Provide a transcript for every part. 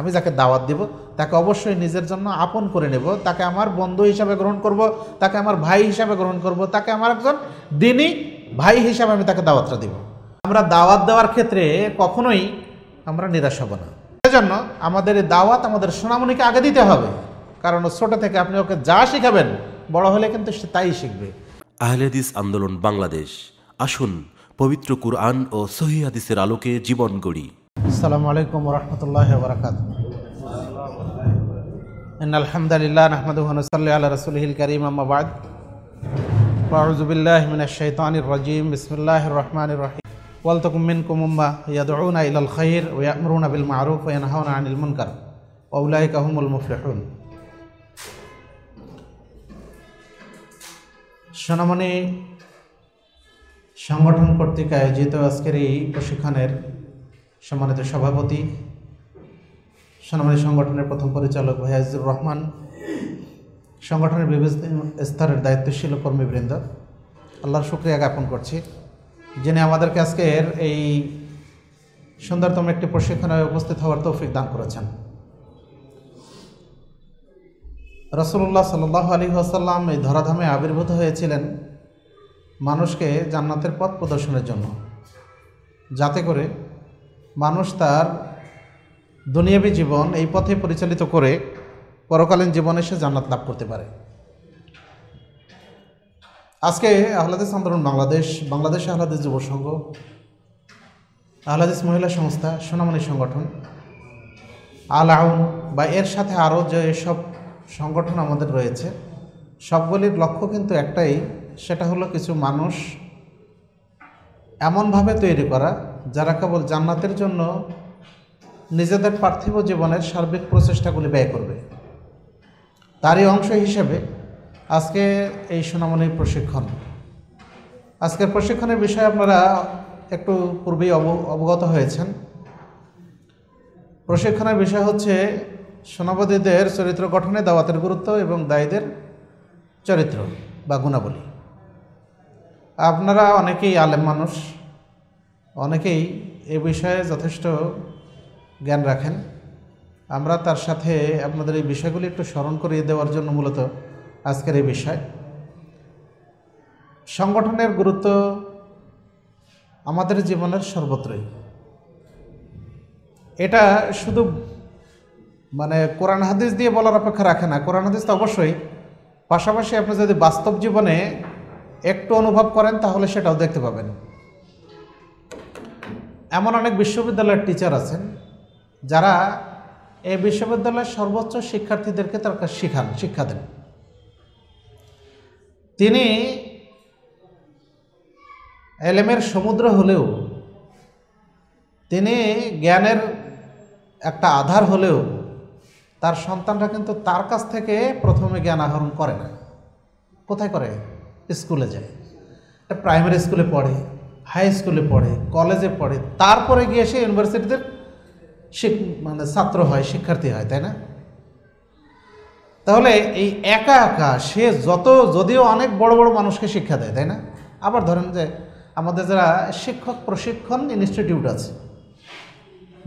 আমি যাকে দাওয়াত দেব তাকে অবশ্যই নিজের জন্য আপন করে নেব তাকে আমার বন্ধু হিসাবে গ্রহণ করব তাকে আমার ভাই হিসাবে গ্রহণ করব তাকে আমার একজন দিনই ভাই হিসাবে আমি তাকে দাওয়াতটা দেব আমরা দাওয়াত দেওয়ার ক্ষেত্রে কখনোই আমরা নিরাশ হব না সেজন্য আমাদের দাওয়াত আমাদের সোনামণিকে আগে দিতে হবে কারণ ছোটো থেকে আপনি ওকে যা শিখাবেন বড় হলে কিন্তু সে তাই শিখবে আহলেদিস আন্দোলন বাংলাদেশ আসুন পবিত্র কুরআন ও সহি হাদিসের আলোকে জীবন গড়ি السلام عليكم ورحمة الله وبركاته إن الحمد لله نحمده ونصلي على رسوله الكريم أما بعد فأعوذ بالله من الشيطان الرجيم بسم الله الرحمن الرحيم ولتكن منكم أمة يدعون إلى الخير ويأمرون بالمعروف وينهون عن المنكر وأولئك هم المفلحون সোনামণি সংগঠন কর্তৃক আয়োজিত আজকের এই প্রশিক্ষণের সম্মানিত সভাপতি সম্মানিত সংগঠনের প্রথম পরিচালক ভাইয়াজুর রহমান সংগঠনের বিভিন্ন স্তরের দায়িত্বশীল কর্মীবৃন্দ আল্লাহর শুক্রিয়া জ্ঞাপন করছি যিনি আমাদেরকে আজকের এই সুন্দরতম একটি প্রশিক্ষণে উপস্থিত হওয়ার তৌফিক দান করেছেন রসুল্লাহ সাল্লাহ আলী আসাল্লাম এই ধরাধামে আবির্ভূত হয়েছিলেন মানুষকে জান্নাতের পথ প্রদর্শনের জন্য যাতে করে মানুষ তার দুনিয়াবী জীবন এই পথে পরিচালিত করে পরকালীন জীবনে সে জান্নাত লাভ করতে পারে আজকে আহ্লাদিস আন্দোলন বাংলাদেশ বাংলাদেশ আহ্লাদিস যুব সংঘ আহ্লাদিস মহিলা সংস্থা সোনামণি সংগঠন আল আউন বা এর সাথে আরও যে সব সংগঠন আমাদের রয়েছে সবগুলির লক্ষ্য কিন্তু একটাই সেটা হলো কিছু মানুষ এমনভাবে তৈরি করা যারা কেবল জান্নাতের জন্য নিজেদের পার্থিব জীবনের সার্বিক প্রচেষ্টাগুলি ব্যয় করবে তারই অংশ হিসেবে আজকে এই সুনামনির প্রশিক্ষণ আজকের প্রশিক্ষণের বিষয়ে আপনারা একটু পূর্বেই অবগত হয়েছেন প্রশিক্ষণের বিষয় হচ্ছে সোনাবাদীদের চরিত্র গঠনে দাওয়াতের গুরুত্ব এবং দায়ীদের চরিত্র বা গুণাবলী আপনারা অনেকেই আলেম মানুষ অনেকেই এ বিষয়ে যথেষ্ট জ্ঞান রাখেন আমরা তার সাথে আপনাদের এই বিষয়গুলি একটু স্মরণ করিয়ে দেওয়ার জন্য মূলত আজকের এই বিষয় সংগঠনের গুরুত্ব আমাদের জীবনের সর্বত্রই এটা শুধু মানে কোরআন হাদিস দিয়ে বলার অপেক্ষা রাখে না কোরআন হাদিস তো অবশ্যই পাশাপাশি আপনি যদি বাস্তব জীবনে একটু অনুভব করেন তাহলে সেটাও দেখতে পাবেন এমন অনেক বিশ্ববিদ্যালয়ের টিচার আছেন যারা এই বিশ্ববিদ্যালয়ের সর্বোচ্চ শিক্ষার্থীদেরকে তার কাছে শিখান শিক্ষা দেন তিনি এলেমের সমুদ্র হলেও তিনি জ্ঞানের একটা আধার হলেও তার সন্তানরা কিন্তু তার কাছ থেকে প্রথমে জ্ঞান আহরণ করে না কোথায় করে স্কুলে যায় প্রাইমারি স্কুলে পড়ে হাই স্কুলে পড়ে কলেজে পড়ে তারপরে গিয়ে সে ইউনিভার্সিটিতে মানে ছাত্র হয় শিক্ষার্থী হয় তাই না তাহলে এই একা একা সে যত যদিও অনেক বড় বড় মানুষকে শিক্ষা দেয় তাই না আবার ধরেন যে আমাদের যারা শিক্ষক প্রশিক্ষণ ইনস্টিটিউট আছে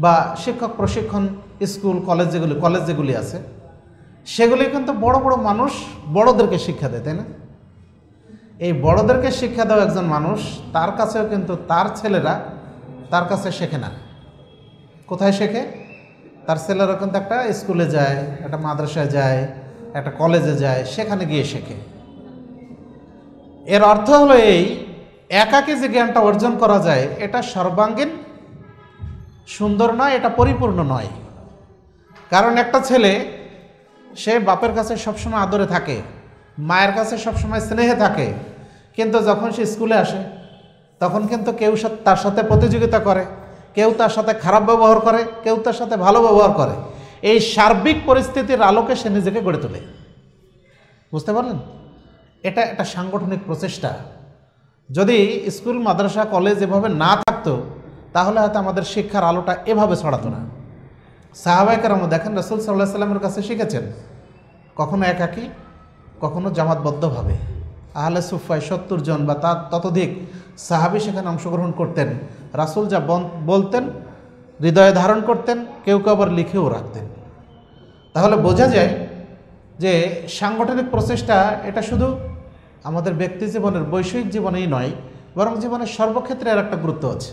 বা শিক্ষক প্রশিক্ষণ স্কুল কলেজ যেগুলি কলেজ যেগুলি আছে সেগুলি কিন্তু বড় বড় মানুষ বড়দেরকে শিক্ষা দেয় তাই না এই বড়দেরকে শিক্ষা দেওয়া একজন মানুষ তার কাছেও কিন্তু তার ছেলেরা তার কাছে শেখে না কোথায় শেখে তার ছেলেরা কিন্তু একটা স্কুলে যায় একটা মাদ্রাসায় যায় একটা কলেজে যায় সেখানে গিয়ে শেখে এর অর্থ হলো এই একাকে যে জ্ঞানটা অর্জন করা যায় এটা সর্বাঙ্গীন সুন্দর নয় এটা পরিপূর্ণ নয় কারণ একটা ছেলে সে বাপের কাছে সবসময় আদরে থাকে মায়ের কাছে সবসময় স্নেহে থাকে কিন্তু যখন সে স্কুলে আসে তখন কিন্তু কেউ তার সাথে প্রতিযোগিতা করে কেউ তার সাথে খারাপ ব্যবহার করে কেউ তার সাথে ভালো ব্যবহার করে এই সার্বিক পরিস্থিতির আলোকে সে নিজেকে গড়ে তোলে বুঝতে পারলেন এটা একটা সাংগঠনিক প্রচেষ্টা যদি স্কুল মাদ্রাসা কলেজ এভাবে না থাকতো তাহলে হয়তো আমাদের শিক্ষার আলোটা এভাবে ছড়াতো না সাহাবাহিকার দেখেন রসুল সাল্লাহ সাল্লামের কাছে শিখেছেন কখনো একাকি কখনো জামাতবদ্ধভাবে আহলে সুফায় সত্তর জন বা তার ততোধিক সাহাবি সেখানে অংশগ্রহণ করতেন রাসুল যা বলতেন হৃদয়ে ধারণ করতেন কেউ কেউ আবার লিখেও রাখতেন তাহলে বোঝা যায় যে সাংগঠনিক প্রচেষ্টা এটা শুধু আমাদের ব্যক্তি জীবনের বৈষয়িক জীবনেই নয় বরং জীবনের সর্বক্ষেত্রে এর একটা গুরুত্ব আছে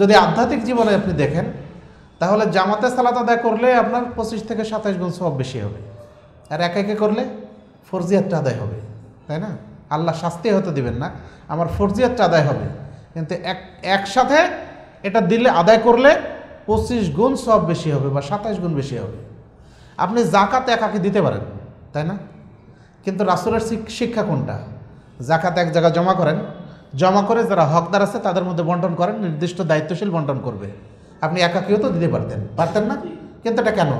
যদি আধ্যাত্মিক জীবনে আপনি দেখেন তাহলে জামাতে সালাত আদায় করলে আপনার পঁচিশ থেকে সাতাশ গুণ সব বেশি হবে আর একা একে করলে ফরজিয়াতটা আদায় হবে তাই না আল্লাহ শাস্তি হয়তো দিবেন না আমার ফরজিয়াতটা আদায় হবে কিন্তু এক একসাথে এটা দিলে আদায় করলে পঁচিশ গুণ সব বেশি হবে বা সাতাশ গুণ বেশি হবে আপনি জাকাত একাকে দিতে পারেন তাই না কিন্তু রাসুলের শিক্ষা কোনটা জাকাত এক জায়গায় জমা করেন জমা করে যারা হকদার আছে তাদের মধ্যে বন্টন করেন নির্দিষ্ট দায়িত্বশীল বন্টন করবে আপনি একাকেও তো দিতে পারতেন পারতেন না কিন্তু এটা কেন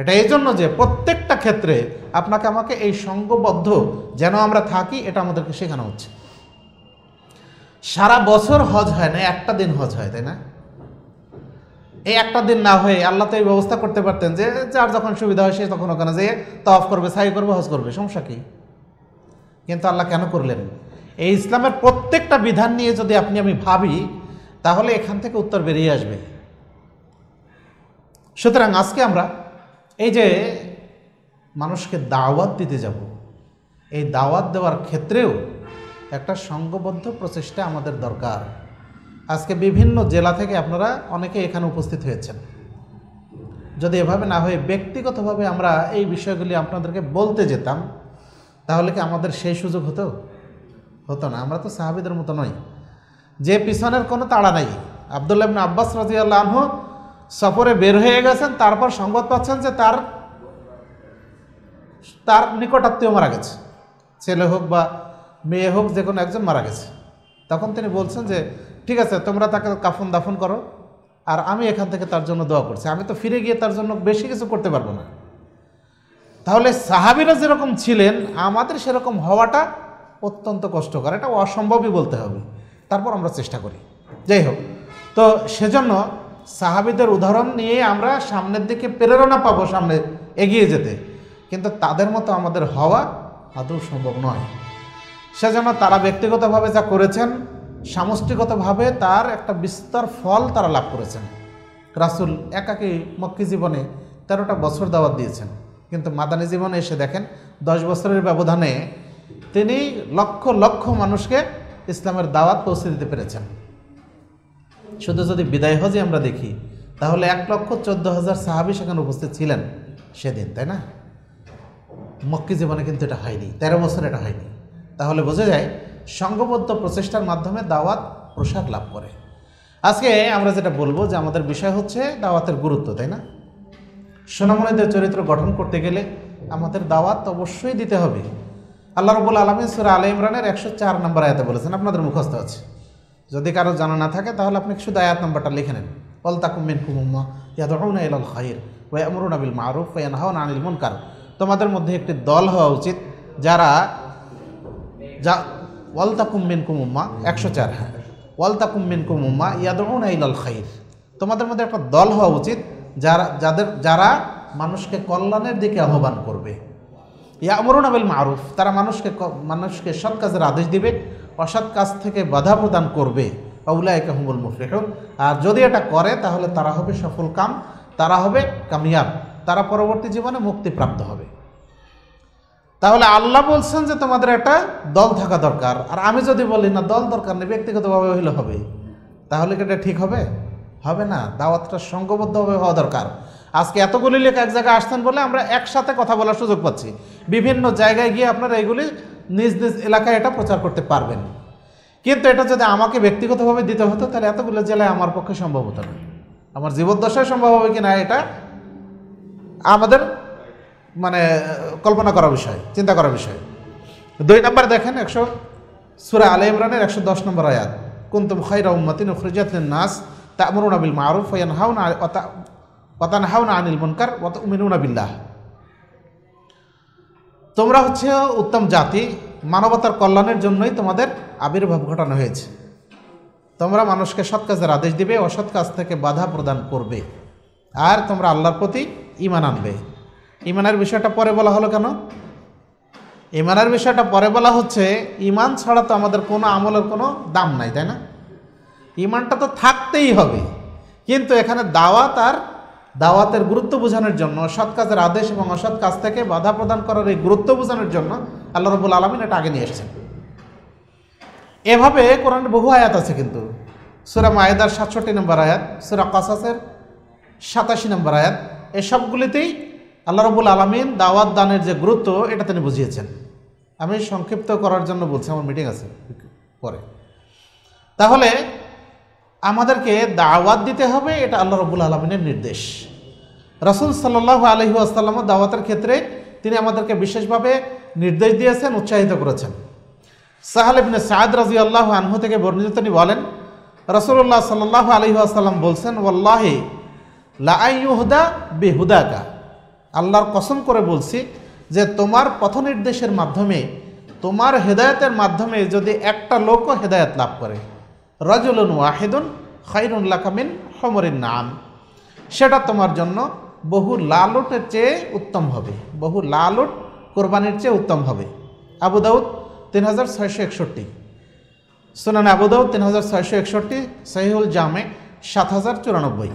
এটা এই জন্য যে প্রত্যেকটা ক্ষেত্রে আপনাকে আমাকে এই সঙ্গবদ্ধ যেন আমরা থাকি এটা আমাদেরকে শেখানো হচ্ছে সারা বছর হজ হয় না একটা দিন হজ হয় তাই না এই একটা দিন না হয়ে আল্লাহ তো এই ব্যবস্থা করতে পারতেন যে যার যখন সুবিধা হয় সে তখন ওখানে যেয়ে তফ করবে সাই করবে হজ করবে সমস্যা কী কিন্তু আল্লাহ কেন করলেন এই ইসলামের প্রত্যেকটা বিধান নিয়ে যদি আপনি আমি ভাবি তাহলে এখান থেকে উত্তর বেরিয়ে আসবে সুতরাং আজকে আমরা এই যে মানুষকে দাওয়াত দিতে যাব এই দাওয়াত দেওয়ার ক্ষেত্রেও একটা সংঘবদ্ধ প্রচেষ্টা আমাদের দরকার আজকে বিভিন্ন জেলা থেকে আপনারা অনেকে এখানে উপস্থিত হয়েছেন যদি এভাবে না হয়ে ব্যক্তিগতভাবে আমরা এই বিষয়গুলি আপনাদেরকে বলতে যেতাম তাহলে কি আমাদের সেই সুযোগ হতো হতো না আমরা তো সাহাবিদের মতো নই যে পিছনের কোনো তাড়া নাই আবদুল্লাহ আব্বাস রাজিয়াল্লাহ সফরে বের হয়ে গেছেন তারপর সংবাদ পাচ্ছেন যে তার তার নিকটাত্মীয় মারা গেছে ছেলে হোক বা মেয়ে হোক যে কোনো একজন মারা গেছে তখন তিনি বলছেন যে ঠিক আছে তোমরা তাকে কাফন দাফন করো আর আমি এখান থেকে তার জন্য দোয়া করছি আমি তো ফিরে গিয়ে তার জন্য বেশি কিছু করতে পারবো না তাহলে সাহাবিরা যেরকম ছিলেন আমাদের সেরকম হওয়াটা অত্যন্ত কষ্টকর এটা অসম্ভবই বলতে হবে তারপর আমরা চেষ্টা করি যাই হোক তো সেজন্য সাহাবিদের উদাহরণ নিয়ে আমরা সামনের দিকে প্রেরণা পাবো সামনে এগিয়ে যেতে কিন্তু তাদের মতো আমাদের হওয়া আদৌ সম্ভব নয় সেজন্য তারা ব্যক্তিগতভাবে যা করেছেন সামষ্টিগতভাবে তার একটা বিস্তর ফল তারা লাভ করেছেন রাসুল একাকে মক্কি জীবনে তেরোটা বছর দাওয়াত দিয়েছেন কিন্তু মাদানী জীবনে এসে দেখেন দশ বছরের ব্যবধানে তিনি লক্ষ লক্ষ মানুষকে ইসলামের দাওয়াত পৌঁছে দিতে পেরেছেন শুধু যদি বিদায় হজে আমরা দেখি তাহলে এক লক্ষ চোদ্দ হাজার সাহাবি সেখানে উপস্থিত ছিলেন সেদিন তাই না মক্কি জীবনে কিন্তু এটা হয়নি তেরো বছর এটা হয়নি তাহলে বোঝা যায় সংঘবদ্ধ প্রচেষ্টার মাধ্যমে দাওয়াত প্রসার লাভ করে আজকে আমরা যেটা বলবো যে আমাদের বিষয় হচ্ছে দাওয়াতের গুরুত্ব তাই না সোনামনিদের চরিত্র গঠন করতে গেলে আমাদের দাওয়াত অবশ্যই দিতে হবে আল্লাহ রবুল আলমিন সুরা আলে ইমরানের একশো চার নম্বর আয়তা বলেছেন আপনাদের মুখস্থ আছে যদি কারো জানা না থাকে তাহলে আপনি শুধু আয়াত নাম্বারটা লিখে নেন অল তাকুমিন কুমুম্মা ইয়াদৌনা ইলাল খাইর ওয়া আমরুন আবিল মারুফ ওয়া নাহাউন আনিল মুনকার তোমাদের মধ্যে একটি দল হওয়া উচিত যারা যা ওয়াল তাকুমিন কুমুম্মা একশো চার হ্যাঁ ওয়াল তাকুমিন কুমুম্মা ইয়াদৌনা ইলাল খাইর তোমাদের মধ্যে একটা দল হওয়া উচিত যারা যাদের যারা মানুষকে কল্যাণের দিকে আহ্বান করবে ইয়া আমরুন আবিল মারুফ তারা মানুষকে মানুষকে সৎ কাজের আদেশ দিবে অসৎ কাজ থেকে বাধা প্রদান করবে অবলায় হুমুল মুফলিহ আর যদি এটা করে তাহলে তারা হবে সফল কাম তারা হবে কামিয়াব তারা পরবর্তী জীবনে মুক্তিপ্রাপ্ত হবে তাহলে আল্লাহ বলছেন যে তোমাদের একটা দল থাকা দরকার আর আমি যদি বলি না দল দরকার নেই ব্যক্তিগতভাবে হইলে হবে তাহলে কি এটা ঠিক হবে হবে না দাওয়াতটা সঙ্গবদ্ধভাবে হওয়া দরকার আজকে এতগুলি লেখ এক জায়গায় আসছেন বলে আমরা একসাথে কথা বলার সুযোগ পাচ্ছি বিভিন্ন জায়গায় গিয়ে আপনারা এগুলি নিজ নিজ এলাকায় এটা প্রচার করতে পারবেন কিন্তু এটা যদি আমাকে ব্যক্তিগতভাবে দিতে হতো তাহলে এতগুলো জেলায় আমার পক্ষে সম্ভব হতো না আমার জীবদ্দশায় সম্ভব হবে কি না এটা আমাদের মানে কল্পনা করা বিষয় চিন্তা করা বিষয় দুই নম্বর দেখেন একশো সুরা আলে ইমরানের একশো দশ নম্বর আয়াত কুন্তুম খৈরা উম্মাতিন খরিজাতলেন নাস তামরুন আবিল মারুফ হাউন ওয়াতান আনিল মুনকার ওয়াত উমিনুনা বিল্লাহ তোমরা হচ্ছে উত্তম জাতি মানবতার কল্যাণের জন্যই তোমাদের আবির্ভাব ঘটানো হয়েছে তোমরা মানুষকে সৎ কাজের আদেশ দিবে অসৎ কাজ থেকে বাধা প্রদান করবে আর তোমরা আল্লাহর প্রতি ইমান আনবে ইমানের বিষয়টা পরে বলা হলো কেন ইমানের বিষয়টা পরে বলা হচ্ছে ইমান ছাড়া তো আমাদের কোনো আমলের কোনো দাম নাই তাই না ইমানটা তো থাকতেই হবে কিন্তু এখানে দাওয়াত আর দাওয়াতের গুরুত্ব বোঝানোর জন্য সৎ কাজের আদেশ এবং অসৎ কাজ থেকে বাধা প্রদান করার এই গুরুত্ব বোঝানোর জন্য আল্লাহ রবুল আলমিন এটা আগে নিয়ে এসেছেন এভাবে কোরআন বহু আয়াত আছে কিন্তু সুরা মায়েদার সাতষট্টি নম্বর আয়াত সুরা কাসাসের সাতাশি নম্বর আয়াত এসবগুলিতেই আল্লাহ রবুল আলমিন দাওয়াত দানের যে গুরুত্ব এটা তিনি বুঝিয়েছেন আমি সংক্ষিপ্ত করার জন্য বলছি আমার মিটিং আছে পরে তাহলে আমাদেরকে দাওয়াত দিতে হবে এটা আল্লাহ রবুল আলমিনের নির্দেশ রসুল সাল্লাহ আলহি আসাল্লাম দাওয়াতের ক্ষেত্রে তিনি আমাদেরকে বিশেষভাবে নির্দেশ দিয়েছেন উৎসাহিত করেছেন সাহাল সাদ রাজি আল্লাহ আনহু থেকে বর্ণিত তিনি বলেন রসুল্লাহ সাল্লাহ আলহি আসাল্লাম বলছেন ওল্লাহি লাহুদা বেহুদাকা আল্লাহর কসম করে বলছি যে তোমার পথ নির্দেশের মাধ্যমে তোমার হেদায়তের মাধ্যমে যদি একটা লোকও হেদায়ত লাভ করে রজলুন ওয়াহেদুন খৈরুল্লা কামিন হমরিন নাম সেটা তোমার জন্য বহু লালটের চেয়ে উত্তম হবে বহু লালট কোরবানির চেয়ে উত্তম হবে আবু দাউদ তিন হাজার ছয়শো একষট্টি সুনান আবুদাউদ তিন হাজার ছয়শো একষট্টি সহিউল জামে সাত হাজার চুরানব্বই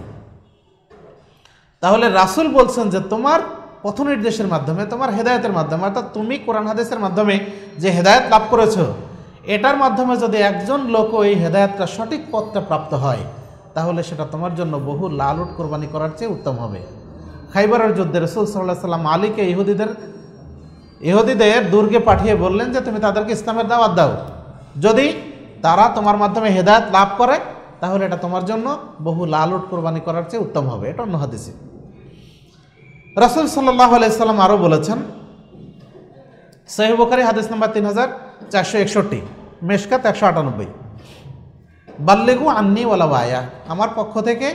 তাহলে রাসুল বলছেন যে তোমার পথ নির্দেশের মাধ্যমে তোমার হেদায়তের মাধ্যমে অর্থাৎ তুমি কোরআন হাদেশের মাধ্যমে যে হেদায়ত লাভ করেছো এটার মাধ্যমে যদি একজন লোক এই হেদায়তটা সঠিক পথটা প্রাপ্ত হয় তাহলে সেটা তোমার জন্য বহু লালুট কোরবানি করার চেয়ে উত্তম হবে খাইবারের যুদ্ধে রসুল সাল্লাহ সাল্লাম আলীকে ইহুদিদের ইহুদিদের দুর্গে পাঠিয়ে বললেন যে তুমি তাদেরকে ইসলামের দাওয়াত দাও যদি তারা তোমার মাধ্যমে হেদায়ত লাভ করে তাহলে এটা তোমার জন্য বহু লালুট কোরবানি করার চেয়ে উত্তম হবে এটা অন্য হাদিসে রসুল সাল্লাহ আলাইসাল্লাম আরও বলেছেন সহিবকারী হাদিস নাম্বার তিন হাজার চারশো একষট্টি মেশকাত একশো আটানব্বই বাল্যেগু আন্নি ওলা বায়া আমার পক্ষ থেকে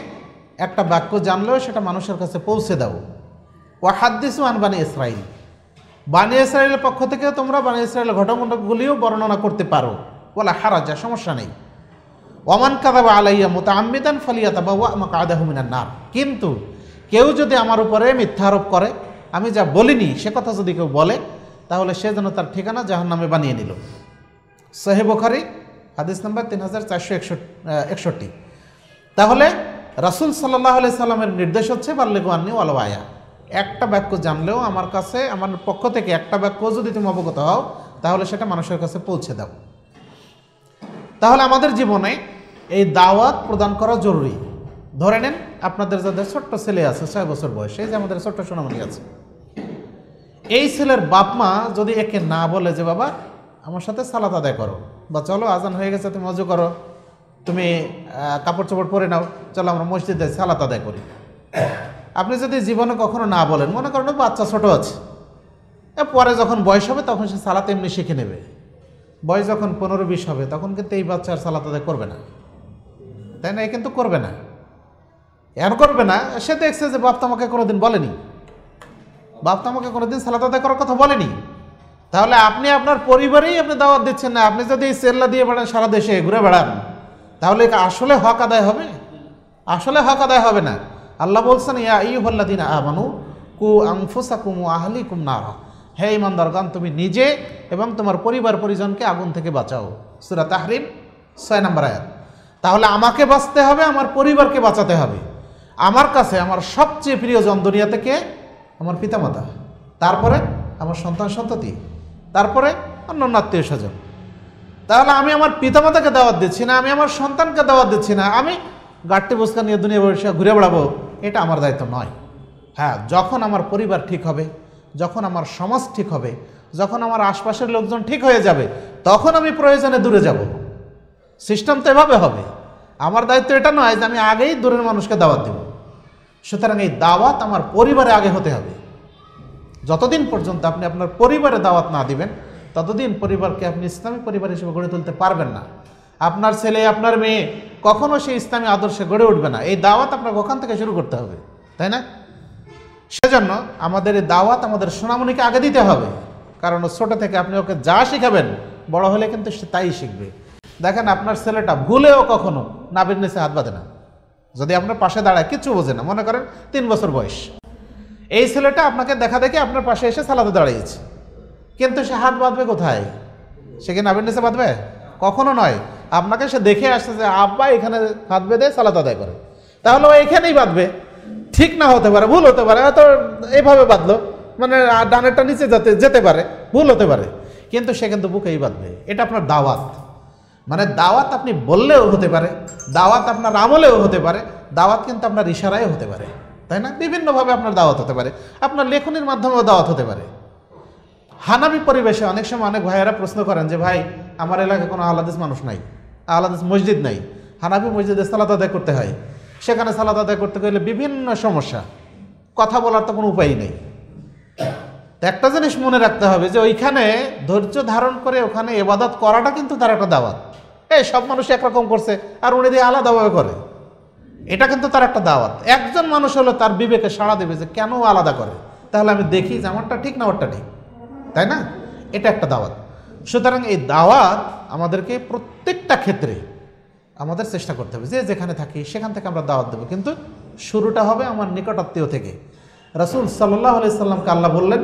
একটা বাক্য জানলেও সেটা মানুষের কাছে পৌঁছে দাও ওয়াহাদ্দিসু আন বানি ইসরায়েল বানি ইসরায়েলের পক্ষ থেকে তোমরা বানি ইসরায়েলের ঘটনাগুলিও বর্ণনা করতে পারো ওলা যা সমস্যা নেই ওমান বা আলাইয়া মোতা আম্মিদান ফালিয়া তাবা ওয়া আমাকে হুমিনার নাম কিন্তু কেউ যদি আমার উপরে মিথ্যা আরোপ করে আমি যা বলিনি সে কথা যদি কেউ বলে তাহলে সে যেন তার ঠিকানা জাহান্নামে বানিয়ে নিল সোহে ওখারি হাদিস নাম্বার তিন হাজার চারশো একষট্টি তাহলে রাসুল সাল্লাহ আলি সাল্লামের নির্দেশ হচ্ছে ওয়াল আয়া একটা বাক্য জানলেও আমার কাছে আমার পক্ষ থেকে একটা বাক্য যদি তুমি অবগত হও তাহলে সেটা মানুষের কাছে পৌঁছে দাও তাহলে আমাদের জীবনে এই দাওয়াত প্রদান করা জরুরি ধরে নেন আপনাদের যাদের ছোট্ট ছেলে আছে ছয় বছর বয়সে যে আমাদের ছোট্ট সোনামণি আছে এই ছেলের বাপ মা যদি একে না বলে যে বাবা আমার সাথে সালাত আদায় করো বা চলো আজান হয়ে গেছে তুমি মজু করো তুমি কাপড় চোপড় পরে নাও চলো আমরা মসজিদে সালাত আদায় করি আপনি যদি জীবনে কখনো না বলেন মনে করেন বাচ্চা ছোট আছে পরে যখন বয়স হবে তখন সে সালাত এমনি শিখে নেবে বয়স যখন পনেরো বিশ হবে তখন কিন্তু এই বাচ্চা আর সালাত আদায় করবে না তাই না এ কিন্তু করবে না এর করবে না সে দেখছে যে বাপ তো আমাকে কোনোদিন বলেনি বাপ তো আমাকে কোনোদিন সালাত আদায় করার কথা বলেনি তাহলে আপনি আপনার পরিবারেই আপনি দাওয়াত দিচ্ছেন না আপনি যদি সেল্লা দিয়ে বেড়ান সারা দেশে ঘুরে বেড়ান তাহলে আসলে হক আদায় হবে আসলে হক আদায় হবে না আল্লাহ বলছেন ইয়া ইহল্লা দিন আমানু কু আংফুসা কুমু আহলি কুম না হে ইমান দরগান তুমি নিজে এবং তোমার পরিবার পরিজনকে আগুন থেকে বাঁচাও সুরা তাহরিম ছয় নম্বর আয়াত তাহলে আমাকে বাঁচতে হবে আমার পরিবারকে বাঁচাতে হবে আমার কাছে আমার সবচেয়ে প্রিয়জন দুনিয়া থেকে আমার পিতামাতা তারপরে আমার সন্তান সন্ততি তারপরে অন্য আত্মীয় স্বজন তাহলে আমি আমার পিতামাতাকে দাওয়াত দিচ্ছি না আমি আমার সন্তানকে দাওয়াত দিচ্ছি না আমি গাড়টি বস্কা নিয়ে দুনিয়া বসে ঘুরে বেড়াবো এটা আমার দায়িত্ব নয় হ্যাঁ যখন আমার পরিবার ঠিক হবে যখন আমার সমাজ ঠিক হবে যখন আমার আশপাশের লোকজন ঠিক হয়ে যাবে তখন আমি প্রয়োজনে দূরে যাব সিস্টেম তো এভাবে হবে আমার দায়িত্ব এটা নয় যে আমি আগেই দূরের মানুষকে দাওয়াত দেব সুতরাং এই দাওয়াত আমার পরিবারে আগে হতে হবে যতদিন পর্যন্ত আপনি আপনার পরিবারে দাওয়াত না দিবেন ততদিন পরিবারকে আপনি ইসলামী পরিবার হিসেবে গড়ে তুলতে পারবেন না আপনার ছেলে আপনার মেয়ে কখনো সেই ইসলামী আদর্শে গড়ে উঠবে না এই দাওয়াত আপনাকে ওখান থেকে শুরু করতে হবে তাই না সেজন্য আমাদের এই দাওয়াত আমাদের সোনামণিকে আগে দিতে হবে কারণ ছোটো থেকে আপনি ওকে যা শিখাবেন বড় হলে কিন্তু সে তাই শিখবে দেখেন আপনার ছেলেটা ভুলেও কখনো নাবির নিচে হাত বাঁধে না যদি আপনার পাশে দাঁড়ায় কিছু বোঝে না মনে করেন তিন বছর বয়স এই ছেলেটা আপনাকে দেখা দেখে আপনার পাশে এসে সালাতে দাঁড়িয়েছে কিন্তু সে হাত বাঁধবে কোথায় সে কি নাবির নিচে বাঁধবে কখনো নয় আপনাকে সে দেখে আসছে যে আব্বা এখানে হাত বেঁধে সালাত আদায় করে তাহলে ও এখানেই বাঁধবে ঠিক না হতে পারে ভুল হতে পারে হয়তো এইভাবে বাঁধলো মানে ডানেরটা নিচে যেতে যেতে পারে ভুল হতে পারে কিন্তু সে কিন্তু বুকেই বাঁধবে এটা আপনার দাওয়াত মানে দাওয়াত আপনি বললেও হতে পারে দাওয়াত আপনার আমলেও হতে পারে দাওয়াত কিন্তু আপনার ইশারায় হতে পারে তাই না বিভিন্নভাবে আপনার দাওয়াত হতে পারে আপনার লেখনের মাধ্যমেও দাওয়াত হতে পারে হানাবি পরিবেশে অনেক সময় অনেক ভাইয়েরা প্রশ্ন করেন যে ভাই আমার এলাকায় কোনো আহলাদিস মানুষ নাই আহলাদিস মসজিদ নাই হানাবি মসজিদে সালাদ আদায় করতে হয় সেখানে সালাদ আদায় করতে গেলে বিভিন্ন সমস্যা কথা বলার তো কোনো উপায়ই নেই একটা জিনিস মনে রাখতে হবে যে ওইখানে ধৈর্য ধারণ করে ওখানে এবাদত করাটা কিন্তু তার একটা দাওয়াত এই সব মানুষ একরকম করছে আর উনি দিয়ে আলাদাভাবে করে এটা কিন্তু তার একটা দাওয়াত একজন মানুষ হলো তার বিবেকে সাড়া দেবে যে কেন আলাদা করে তাহলে আমি দেখি যে আমারটা ঠিক না আমারটা ঠিক তাই না এটা একটা দাওয়াত সুতরাং এই দাওয়াত আমাদেরকে প্রত্যেকটা ক্ষেত্রে আমাদের চেষ্টা করতে হবে যে যেখানে থাকি সেখান থেকে আমরা দাওয়াত দেবো কিন্তু শুরুটা হবে আমার নিকটাত্মীয় থেকে রাসুল সাল্লাহ আলি সাল্লামকে আল্লাহ বললেন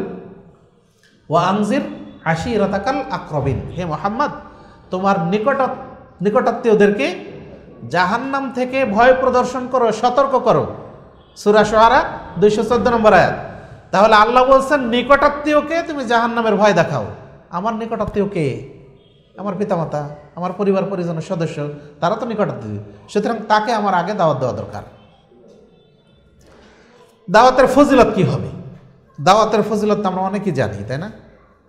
ও আংজির আশি রাতাকাল আক্রবিন হে মোহাম্মদ তোমার নিকট নিকটাত্মীয়দেরকে জাহান্নাম থেকে ভয় প্রদর্শন করো সতর্ক করো সুরা সোহারা দুইশো চোদ্দ নম্বর আয়াত তাহলে আল্লাহ বলছেন নিকটাত্মীয়কে তুমি জাহান্নামের ভয় দেখাও আমার নিকটাত্মীয় কে আমার পিতামাতা আমার পরিবার পরিজনের সদস্য তারা তো নিকটাত্মীয় সুতরাং তাকে আমার আগে দাওয়াত দেওয়া দরকার দাওয়াতের ফজিলত কি হবে দাওয়াতের ফজিলত আমরা অনেকেই জানি তাই না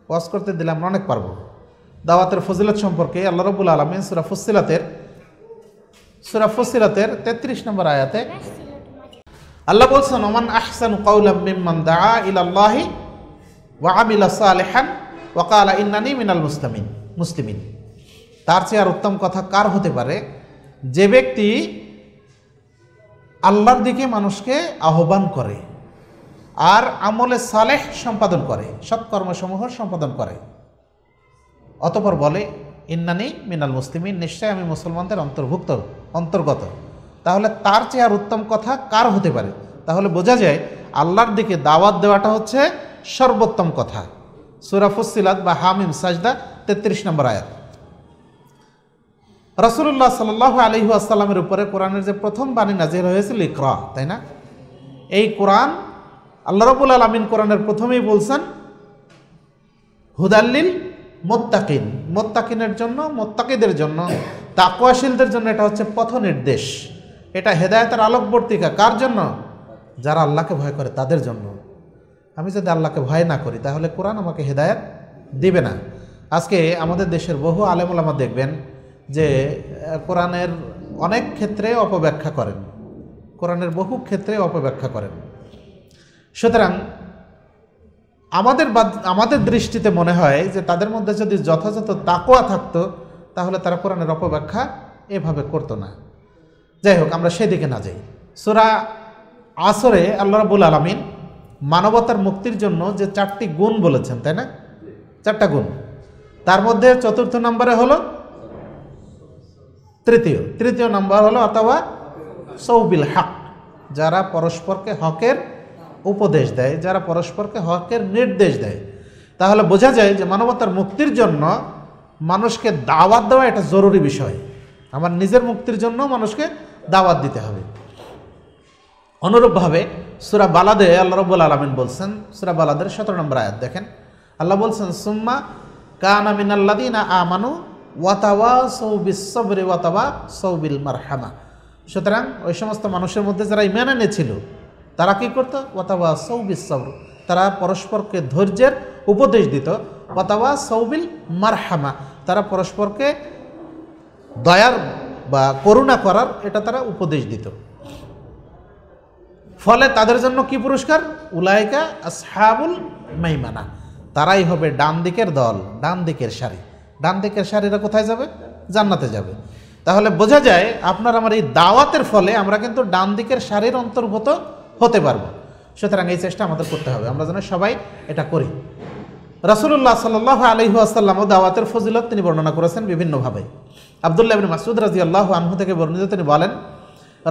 ওয়াজ করতে দিলে আমরা অনেক পারবো দাওয়াতের ফজিলত সম্পর্কে আল্লাহ রবুল আলমিন সুরা ফুসিলাতের সুরা ফসিরাতের তেত্রিশ নম্বর আয়াতে আল্লাহ বলছেন ওমান আহসান কৌলাম মিম্মান দা ইলাল্লাহি ওয়া আমিলা সালেহান ওয়াকালা ইন্নানি মিনাল মুস্তামিন মুসলিমিন তার চেয়ে আর উত্তম কথা কার হতে পারে যে ব্যক্তি আল্লাহর দিকে মানুষকে আহ্বান করে আর আমলে সালেহ সম্পাদন করে সৎকর্মসমূহ সম্পাদন করে অতপর বলে ইন্নানি মিনাল মুসলিমিন নিশ্চয় আমি মুসলমানদের অন্তর্ভুক্ত অন্তর্গত তাহলে তার চেয়ে আর উত্তম কথা কার হতে পারে তাহলে বোঝা যায় আল্লাহর দিকে দাওয়াত দেওয়াটা হচ্ছে সর্বোত্তম কথা সুরাফুসিলাদ বা হামিম সাজদা তেত্রিশ নম্বর আয়াত রসুল্লাহ সাল আলহি আসসালামের উপরে কোরআনের যে প্রথম বাণী নাজির হয়েছিল ইকরা তাই না এই কোরআন আল্লাহ রবুল আলমিন কোরআনের প্রথমেই বলছেন হুদাল্লিল মোত্তাকিন মোত্তাকিনের জন্য মোত্তাকিদের জন্য তাকুয়াশীলদের জন্য এটা হচ্ছে পথ নির্দেশ এটা হেদায়তের আলোকবর্তিকা কার জন্য যারা আল্লাহকে ভয় করে তাদের জন্য আমি যদি আল্লাহকে ভয় না করি তাহলে কোরআন আমাকে হেদায়ত দিবে না আজকে আমাদের দেশের বহু আলেমুলামা দেখবেন যে কোরআনের অনেক ক্ষেত্রে অপব্যাখ্যা করেন কোরআনের বহু ক্ষেত্রে অপব্যাখ্যা করেন সুতরাং আমাদের আমাদের দৃষ্টিতে মনে হয় যে তাদের মধ্যে যদি যথাযথ তাকোয়া থাকতো তাহলে তারা কোরআনের অপব্যাখ্যা এভাবে করতো না যাই হোক আমরা সেদিকে না যাই সুরা আসরে আল্লাহ রাবুল আলমিন মানবতার মুক্তির জন্য যে চারটি গুণ বলেছেন তাই না চারটা গুণ তার মধ্যে চতুর্থ নম্বরে হলো তৃতীয় তৃতীয় নম্বর হলো অথবা সৌবিল হক যারা পরস্পরকে হকের উপদেশ দেয় যারা পরস্পরকে হকের নির্দেশ দেয় তাহলে বোঝা যায় যে মানবতার মুক্তির জন্য মানুষকে দাওয়াত দেওয়া এটা জরুরি বিষয় আমার নিজের মুক্তির জন্য মানুষকে দাওয়াত দিতে হবে অনুরূপভাবে সুরা বালাদে আল্লাহ রব্বুল আলমিন বলছেন সুরা বালাদের সতেরো নম্বর আয়াত দেখেন আল্লাহ বলছেন সুম্মা কানামিন আল্লাদিনা আমানু ওয়াতাওয়া সৌবিস সবরে ওয়াতাওয়া সৌবিল মারহামা সুতরাং ওই সমস্ত মানুষের মধ্যে যারা ইমান এনেছিল তারা কি করত অথবা সৌবিল সৌর তারা পরস্পরকে ধৈর্যের উপদেশ দিত অথবা সৌবিল মারহামা তারা পরস্পরকে দয়ার বা করুণা করার এটা তারা উপদেশ দিত ফলে তাদের জন্য কি পুরস্কার উলায়কা সাবুল মেইমানা তারাই হবে ডান দিকের দল ডান দিকের সারি ডান দিকের সারিরা কোথায় যাবে জান্নাতে যাবে তাহলে বোঝা যায় আপনার আমার এই দাওয়াতের ফলে আমরা কিন্তু ডান দিকের সারির অন্তর্গত হতে পারবো সুতরাং এই চেষ্টা আমাদের করতে হবে আমরা যেন সবাই এটা করি রাসুল্লাহ সাল আলহি আসাল্লাম দাওয়াতের ফজিলত তিনি বর্ণনা করেছেন বিভিন্নভাবে আবদুল্লাহ মাসুদ রাজি আল্লাহ আনহু থেকে বর্ণিত তিনি বলেন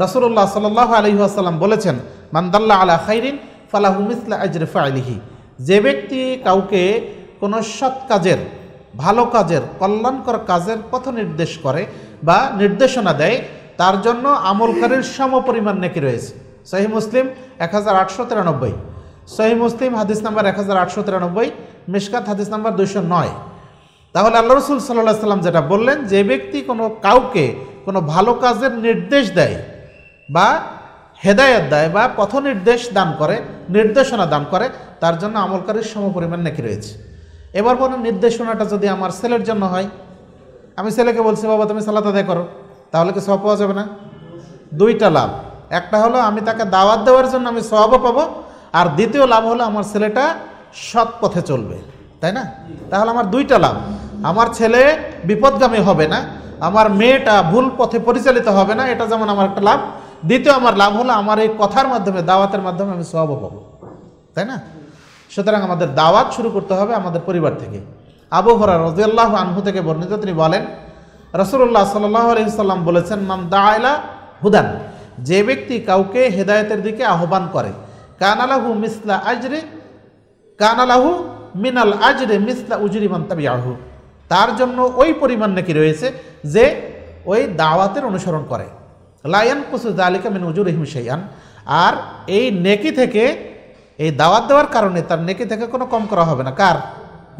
রাসুল্লাহ সাল আলহি আসাল্লাম বলেছেন মান্দাল্লাহ আলা খাইরিন ফালাহুমিসলা আজরেফা আলিহি যে ব্যক্তি কাউকে কোনো সৎ কাজের ভালো কাজের কল্যাণকর কাজের পথ নির্দেশ করে বা নির্দেশনা দেয় তার জন্য আমলকারীর সম পরিমাণ নাকি রয়েছে সহি মুসলিম এক হাজার আটশো তিরানব্বই সহি মুসলিম হাদিস নাম্বার এক হাজার আটশো তিরানব্বই মিসকাত হাদিস নাম্বার দুইশো নয় তাহলে আল্লাহ রসুল সাল্লাহ সাল্লাম যেটা বললেন যে ব্যক্তি কোনো কাউকে কোনো ভালো কাজের নির্দেশ দেয় বা হেদায়ত দেয় বা পথ নির্দেশ দান করে নির্দেশনা দান করে তার জন্য আমলকারীর সমপরিমাণ নাকি রয়েছে এবার বলেন নির্দেশনাটা যদি আমার ছেলের জন্য হয় আমি ছেলেকে বলছি বাবা তুমি সালাত আদায় করো তাহলে কি সব পাওয়া যাবে না দুইটা লাভ একটা হলো আমি তাকে দাওয়াত দেওয়ার জন্য আমি সবাবও পাবো আর দ্বিতীয় লাভ হলো আমার ছেলেটা সৎ পথে চলবে তাই না তাহলে আমার দুইটা লাভ আমার ছেলে বিপদগামী হবে না আমার মেয়েটা ভুল পথে পরিচালিত হবে না এটা যেমন আমার একটা লাভ দ্বিতীয় আমার লাভ হলো আমার এই কথার মাধ্যমে দাওয়াতের মাধ্যমে আমি সবাবও পাবো তাই না সুতরাং আমাদের দাওয়াত শুরু করতে হবে আমাদের পরিবার থেকে আবু হরা রজিয়াল্লাহ আনহু থেকে বর্ণিত তিনি বলেন রসুল্লাহ সাল্লাহ আলহিসাল্লাম বলেছেন মাম দা আইলা হুদান যে ব্যক্তি কাউকে হেদায়তের দিকে আহ্বান করে কানালাহু মিসলা আজরে কানালাহু মিনাল আজরে মিসলা উজুরি মন্তাবিয়াহু তার জন্য ওই পরিমাণ নাকি রয়েছে যে ওই দাওয়াতের অনুসরণ করে লায়ন কুসু জালিকা মিন উজুর হিমসাইয়ান আর এই নেকি থেকে এই দাওয়াত দেওয়ার কারণে তার নেকি থেকে কোনো কম করা হবে না কার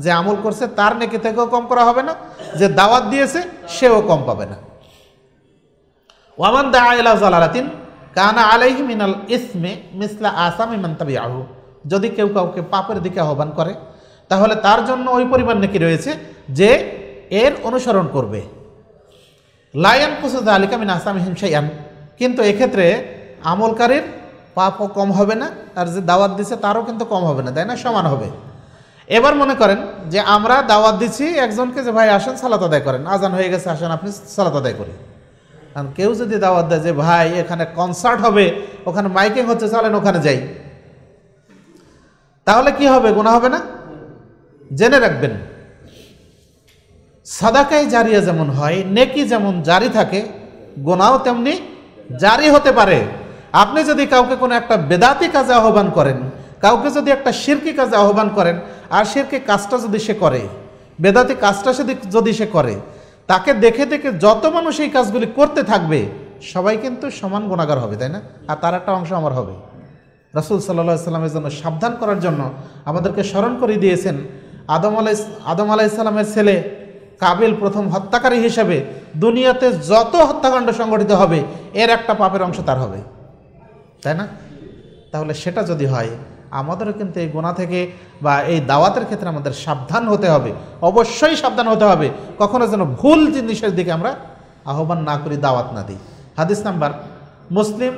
যে আমল করছে তার নেকি থেকেও কম করা হবে না যে দাওয়াত দিয়েছে সেও কম পাবে না ওয়ামান দা আলা জালালাতিন কানা আলাইহি মিনাল ইসমে মিসলা আসামি ইমান তাবি আহু যদি কেউ কাউকে পাপের দিকে আহ্বান করে তাহলে তার জন্য ওই পরিমাণ নাকি রয়েছে যে এর অনুসরণ করবে লায়ন দা আলিকা মিন আসামি হিমসাইয়ান কিন্তু এক্ষেত্রে আমলকারীর পাপও কম হবে না আর যে দাওয়াত দিছে তারও কিন্তু কম হবে না তাই না সমান হবে এবার মনে করেন যে আমরা দাওয়াত দিচ্ছি একজনকে যে ভাই আসেন সালাত আদায় করেন আজান হয়ে গেছে আসেন আপনি সালাত আদায় করেন কারণ কেউ যদি দাওয়াত দেয় যে ভাই এখানে কনসার্ট হবে ওখানে মাইকিং হচ্ছে চলেন ওখানে যাই তাহলে কি হবে গোনা হবে না জেনে রাখবেন সাদাকাই জারিয়া যেমন হয় নেকি যেমন জারি থাকে গোনাও তেমনি জারি হতে পারে আপনি যদি কাউকে কোনো একটা বেদাতি কাজে আহ্বান করেন কাউকে যদি একটা শিরকি কাজে আহ্বান করেন আর শিরকি কাজটা যদি সে করে বেদাতি কাজটা যদি সে করে তাকে দেখে দেখে যত মানুষ এই কাজগুলি করতে থাকবে সবাই কিন্তু সমান গুণাগার হবে তাই না আর তার একটা অংশ আমার হবে রাসুল সাল্লা সাল্লামের জন্য সাবধান করার জন্য আমাদেরকে স্মরণ করে দিয়েছেন আদম আলাই আদম আলাইসাল্লামের ছেলে কাবিল প্রথম হত্যাকারী হিসেবে দুনিয়াতে যত হত্যাকাণ্ড সংগঠিত হবে এর একটা পাপের অংশ তার হবে তাই না তাহলে সেটা যদি হয় আমাদেরও কিন্তু এই গোনা থেকে বা এই দাওয়াতের ক্ষেত্রে আমাদের সাবধান হতে হবে অবশ্যই সাবধান হতে হবে কখনো যেন ভুল জিনিসের দিকে আমরা আহ্বান না করি দাওয়াত না দিই হাদিস নাম্বার মুসলিম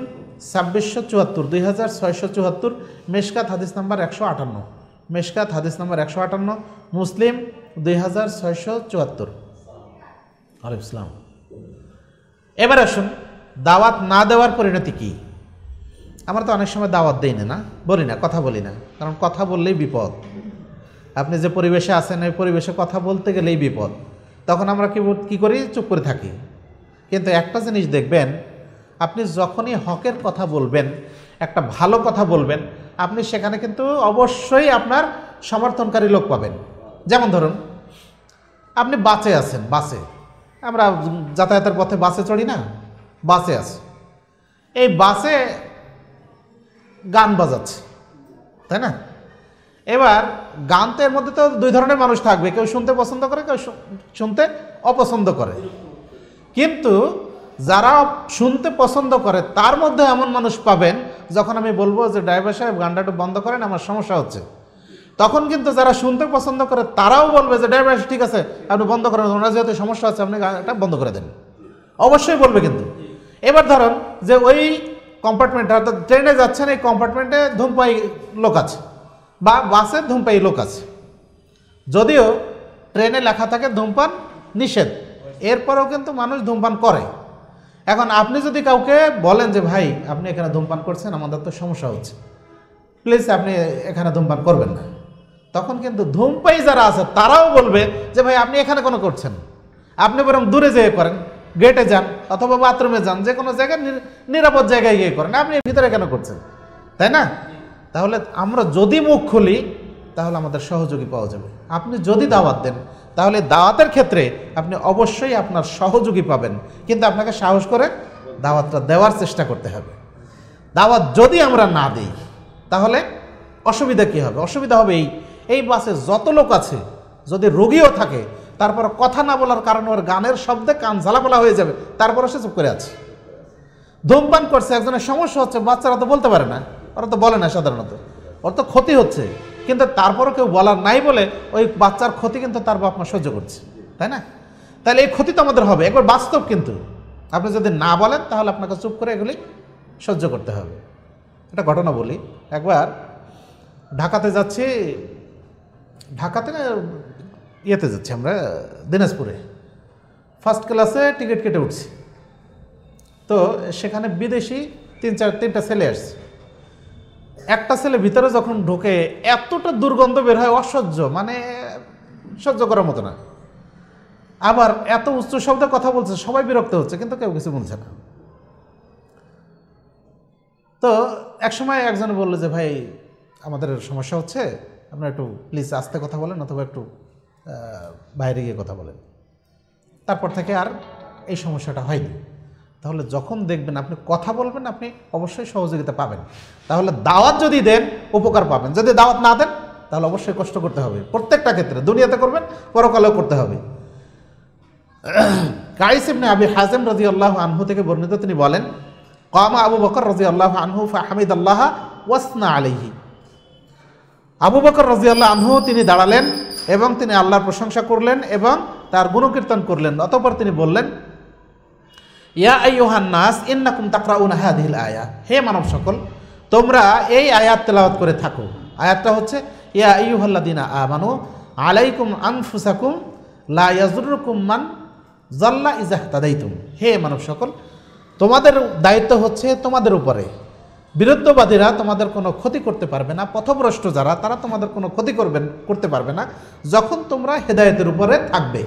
ছাব্বিশশো চুয়াত্তর দুই হাজার ছয়শো চুয়াত্তর মেশকাত হাদিস নাম্বার একশো আটান্ন মেশকাত হাদিস নাম্বার একশো আটান্ন মুসলিম দুই হাজার ছয়শো চুয়াত্তর আলিফ ইসলাম এবার আসুন দাওয়াত না দেওয়ার পরিণতি কী আমরা তো অনেক সময় দাওয়াত দিই না না বলি না কথা বলি না কারণ কথা বললেই বিপদ আপনি যে পরিবেশে আছেন ওই পরিবেশে কথা বলতে গেলেই বিপদ তখন আমরা কি কী করি চুপ করে থাকি কিন্তু একটা জিনিস দেখবেন আপনি যখনই হকের কথা বলবেন একটা ভালো কথা বলবেন আপনি সেখানে কিন্তু অবশ্যই আপনার সমর্থনকারী লোক পাবেন যেমন ধরুন আপনি বাসে আছেন বাসে আমরা যাতায়াতের পথে বাসে চড়ি না বাসে আছি এই বাসে গান বাজাচ্ছে তাই না এবার গান তো এর মধ্যে তো দুই ধরনের মানুষ থাকবে কেউ শুনতে পছন্দ করে কেউ শুনতে অপছন্দ করে কিন্তু যারা শুনতে পছন্দ করে তার মধ্যে এমন মানুষ পাবেন যখন আমি বলবো যে ড্রাইভার সাহেব গানটা একটু বন্ধ করেন আমার সমস্যা হচ্ছে তখন কিন্তু যারা শুনতে পছন্দ করে তারাও বলবে যে ড্রাইভার ঠিক আছে আপনি বন্ধ করেন ওনার যেহেতু সমস্যা আছে আপনি গানটা বন্ধ করে দেন অবশ্যই বলবে কিন্তু এবার ধরুন যে ওই কম্পার্টমেন্ট অর্থাৎ ট্রেনে যাচ্ছেন এই কম্পার্টমেন্টে ধূমপাই লোক আছে বা বাসে ধূমপাই লোক আছে যদিও ট্রেনে লেখা থাকে ধূমপান নিষেধ এরপরেও কিন্তু মানুষ ধূমপান করে এখন আপনি যদি কাউকে বলেন যে ভাই আপনি এখানে ধূমপান করছেন আমাদের তো সমস্যা হচ্ছে প্লিজ আপনি এখানে ধূমপান করবেন না তখন কিন্তু ধূমপাই যারা আছে তারাও বলবে যে ভাই আপনি এখানে কোনো করছেন আপনি বরং দূরে যেয়ে করেন গেটে যান অথবা বাথরুমে যান যে কোনো জায়গায় নিরাপদ জায়গায় গিয়ে করেন আপনি ভিতরে কেন করছেন তাই না তাহলে আমরা যদি মুখ খুলি তাহলে আমাদের সহযোগী পাওয়া যাবে আপনি যদি দাওয়াত দেন তাহলে দাওয়াতের ক্ষেত্রে আপনি অবশ্যই আপনার সহযোগী পাবেন কিন্তু আপনাকে সাহস করে দাওয়াতটা দেওয়ার চেষ্টা করতে হবে দাওয়াত যদি আমরা না দিই তাহলে অসুবিধা কী হবে অসুবিধা হবে এই এই বাসে যত লোক আছে যদি রোগীও থাকে তারপর কথা না বলার কারণে ওর গানের শব্দে কান ঝালাপালা হয়ে যাবে তারপর সে চুপ করে আছে ধূমপান করছে একজনের সমস্যা হচ্ছে বাচ্চারা তো বলতে পারে না ওরা তো বলে না সাধারণত ওর তো ক্ষতি হচ্ছে কিন্তু তারপরও কেউ বলার নাই বলে ওই বাচ্চার ক্ষতি কিন্তু তার বাপ মা সহ্য করছে তাই না তাহলে এই ক্ষতি তো আমাদের হবে একবার বাস্তব কিন্তু আপনি যদি না বলেন তাহলে আপনাকে চুপ করে এগুলি সহ্য করতে হবে একটা ঘটনা বলি একবার ঢাকাতে যাচ্ছি ঢাকাতে না ইয়েতে যাচ্ছি আমরা দিনাজপুরে ফার্স্ট ক্লাসে টিকিট কেটে উঠছি তো সেখানে বিদেশি তিন চার তিনটা ছেলে আসছে একটা ছেলে ভিতরে যখন ঢোকে এতটা দুর্গন্ধ বের হয় অসহ্য মানে সহ্য করার মতো না আবার এত উচ্চ শব্দে কথা বলছে সবাই বিরক্ত হচ্ছে কিন্তু কেউ কিছু বলছে না তো এক সময় একজন বললো যে ভাই আমাদের সমস্যা হচ্ছে আপনারা একটু প্লিজ আস্তে কথা বলেন অথবা একটু বাইরে গিয়ে কথা বলেন তারপর থেকে আর এই সমস্যাটা হয়নি তাহলে যখন দেখবেন আপনি কথা বলবেন আপনি অবশ্যই সহযোগিতা পাবেন তাহলে দাওয়াত যদি দেন উপকার পাবেন যদি দাওয়াত না দেন তাহলে অবশ্যই কষ্ট করতে হবে প্রত্যেকটা ক্ষেত্রে দুনিয়াতে করবেন পরকালেও করতে হবে কাইস ইবনে আবি হাজেম রাজি আল্লাহ আনহু থেকে বর্ণিত তিনি বলেন কামা আবু বকর রাজি আল্লাহ আনহু ফাহমিদ আল্লাহ ওয়াসনা আলিহি আবু বকর রাজিয়াল্লাহ আনহু তিনি দাঁড়ালেন এবং তিনি আল্লাহর প্রশংসা করলেন এবং তার গুণকীর্তন করলেন অতপর তিনি বললেন ইয়া আইহান নাস ইন্নাকুম তাকরাউন হাদিল আয়া হে মানব সকল তোমরা এই আয়াত তেলাওয়াত করে থাকো আয়াতটা হচ্ছে ইয়া আ আমানু আলাইকুম আনফুসাকুম লা ইয়াজুরুকুম মান জাল্লা ইজাহ তাদাইতুম হে মানব সকল তোমাদের দায়িত্ব হচ্ছে তোমাদের উপরে বিরুদ্ধবাদীরা তোমাদের কোনো ক্ষতি করতে পারবে না পথভ্রষ্ট যারা তারা তোমাদের কোনো ক্ষতি করবেন করতে পারবে না যখন তোমরা হেদায়তের উপরে থাকবে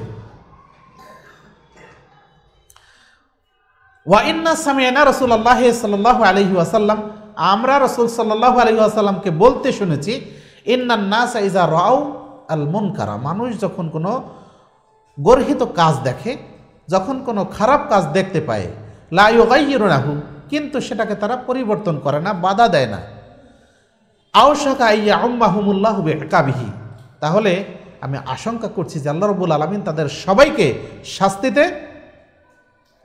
ওয়াইন্না সামিয়ানা রসুল্লাহ সাল্লাহ আলহি আসাল্লাম আমরা রসুল সাল্লাহ আলহি আসাল্লামকে বলতে শুনেছি ইন্নান্নাস ইজা রাও আল মুনকারা মানুষ যখন কোনো গর্হিত কাজ দেখে যখন কোনো খারাপ কাজ দেখতে পায় রাহু কিন্তু সেটাকে তারা পরিবর্তন করে না বাধা দেয় না আওশাকা ইয়া আম্মাহমুল্লাহ কাবিহি তাহলে আমি আশঙ্কা করছি যে আল্লাহ রবুল আলমিন তাদের সবাইকে শাস্তিতে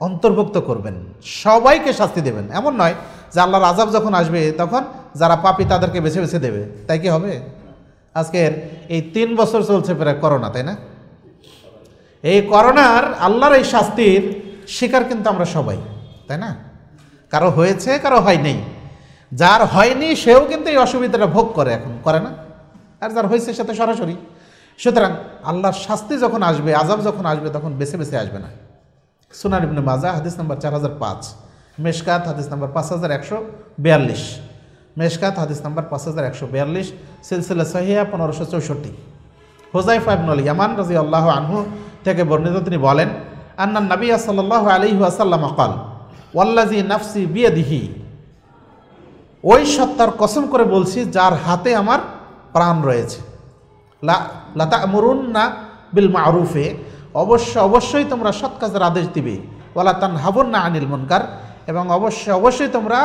অন্তর্ভুক্ত করবেন সবাইকে শাস্তি দেবেন এমন নয় যে আল্লাহর আজাব যখন আসবে তখন যারা পাপি তাদেরকে বেছে বেছে দেবে তাই কি হবে আজকের এই তিন বছর চলছে প্রায় করোনা তাই না এই করোনার আল্লাহর এই শাস্তির শিকার কিন্তু আমরা সবাই তাই না কারো হয়েছে কারো হয় নেই যার হয়নি সেও কিন্তু এই অসুবিধাটা ভোগ করে এখন করে না আর যার হয়েছে সে তো সরাসরি সুতরাং আল্লাহর শাস্তি যখন আসবে আজাব যখন আসবে তখন বেছে বেছে আসবে না সোনার ইবনে মাজা হাদিস নাম্বার চার হাজার পাঁচ মেশকাত হাদিস নাম্বার পাঁচ হাজার একশো বিয়াল্লিশ মেশকাত হাদিস নাম্বার পাঁচ হাজার একশো বিয়াল্লিশ সিলসিলা সহিয়া পনেরোশো চৌষট্টি হোজাই ফাইবনুল ইয়ামান রাজি আল্লাহ আনহু থেকে বর্ণিত তিনি বলেন আন্না নবী সাল্লাহ আলি ওয়াসাল্লাম কল ওয়াল্লাজি নাফসি বিয়ে দিহি ওই সত্তার কসম করে বলছি যার হাতে আমার প্রাণ রয়েছে লাতা মরুন না বিল মারুফে অবশ্য অবশ্যই তোমরা সৎ কাজের আদেশ দিবে ওয়ালা তান হাবন না আনিল মনকার এবং অবশ্যই অবশ্যই তোমরা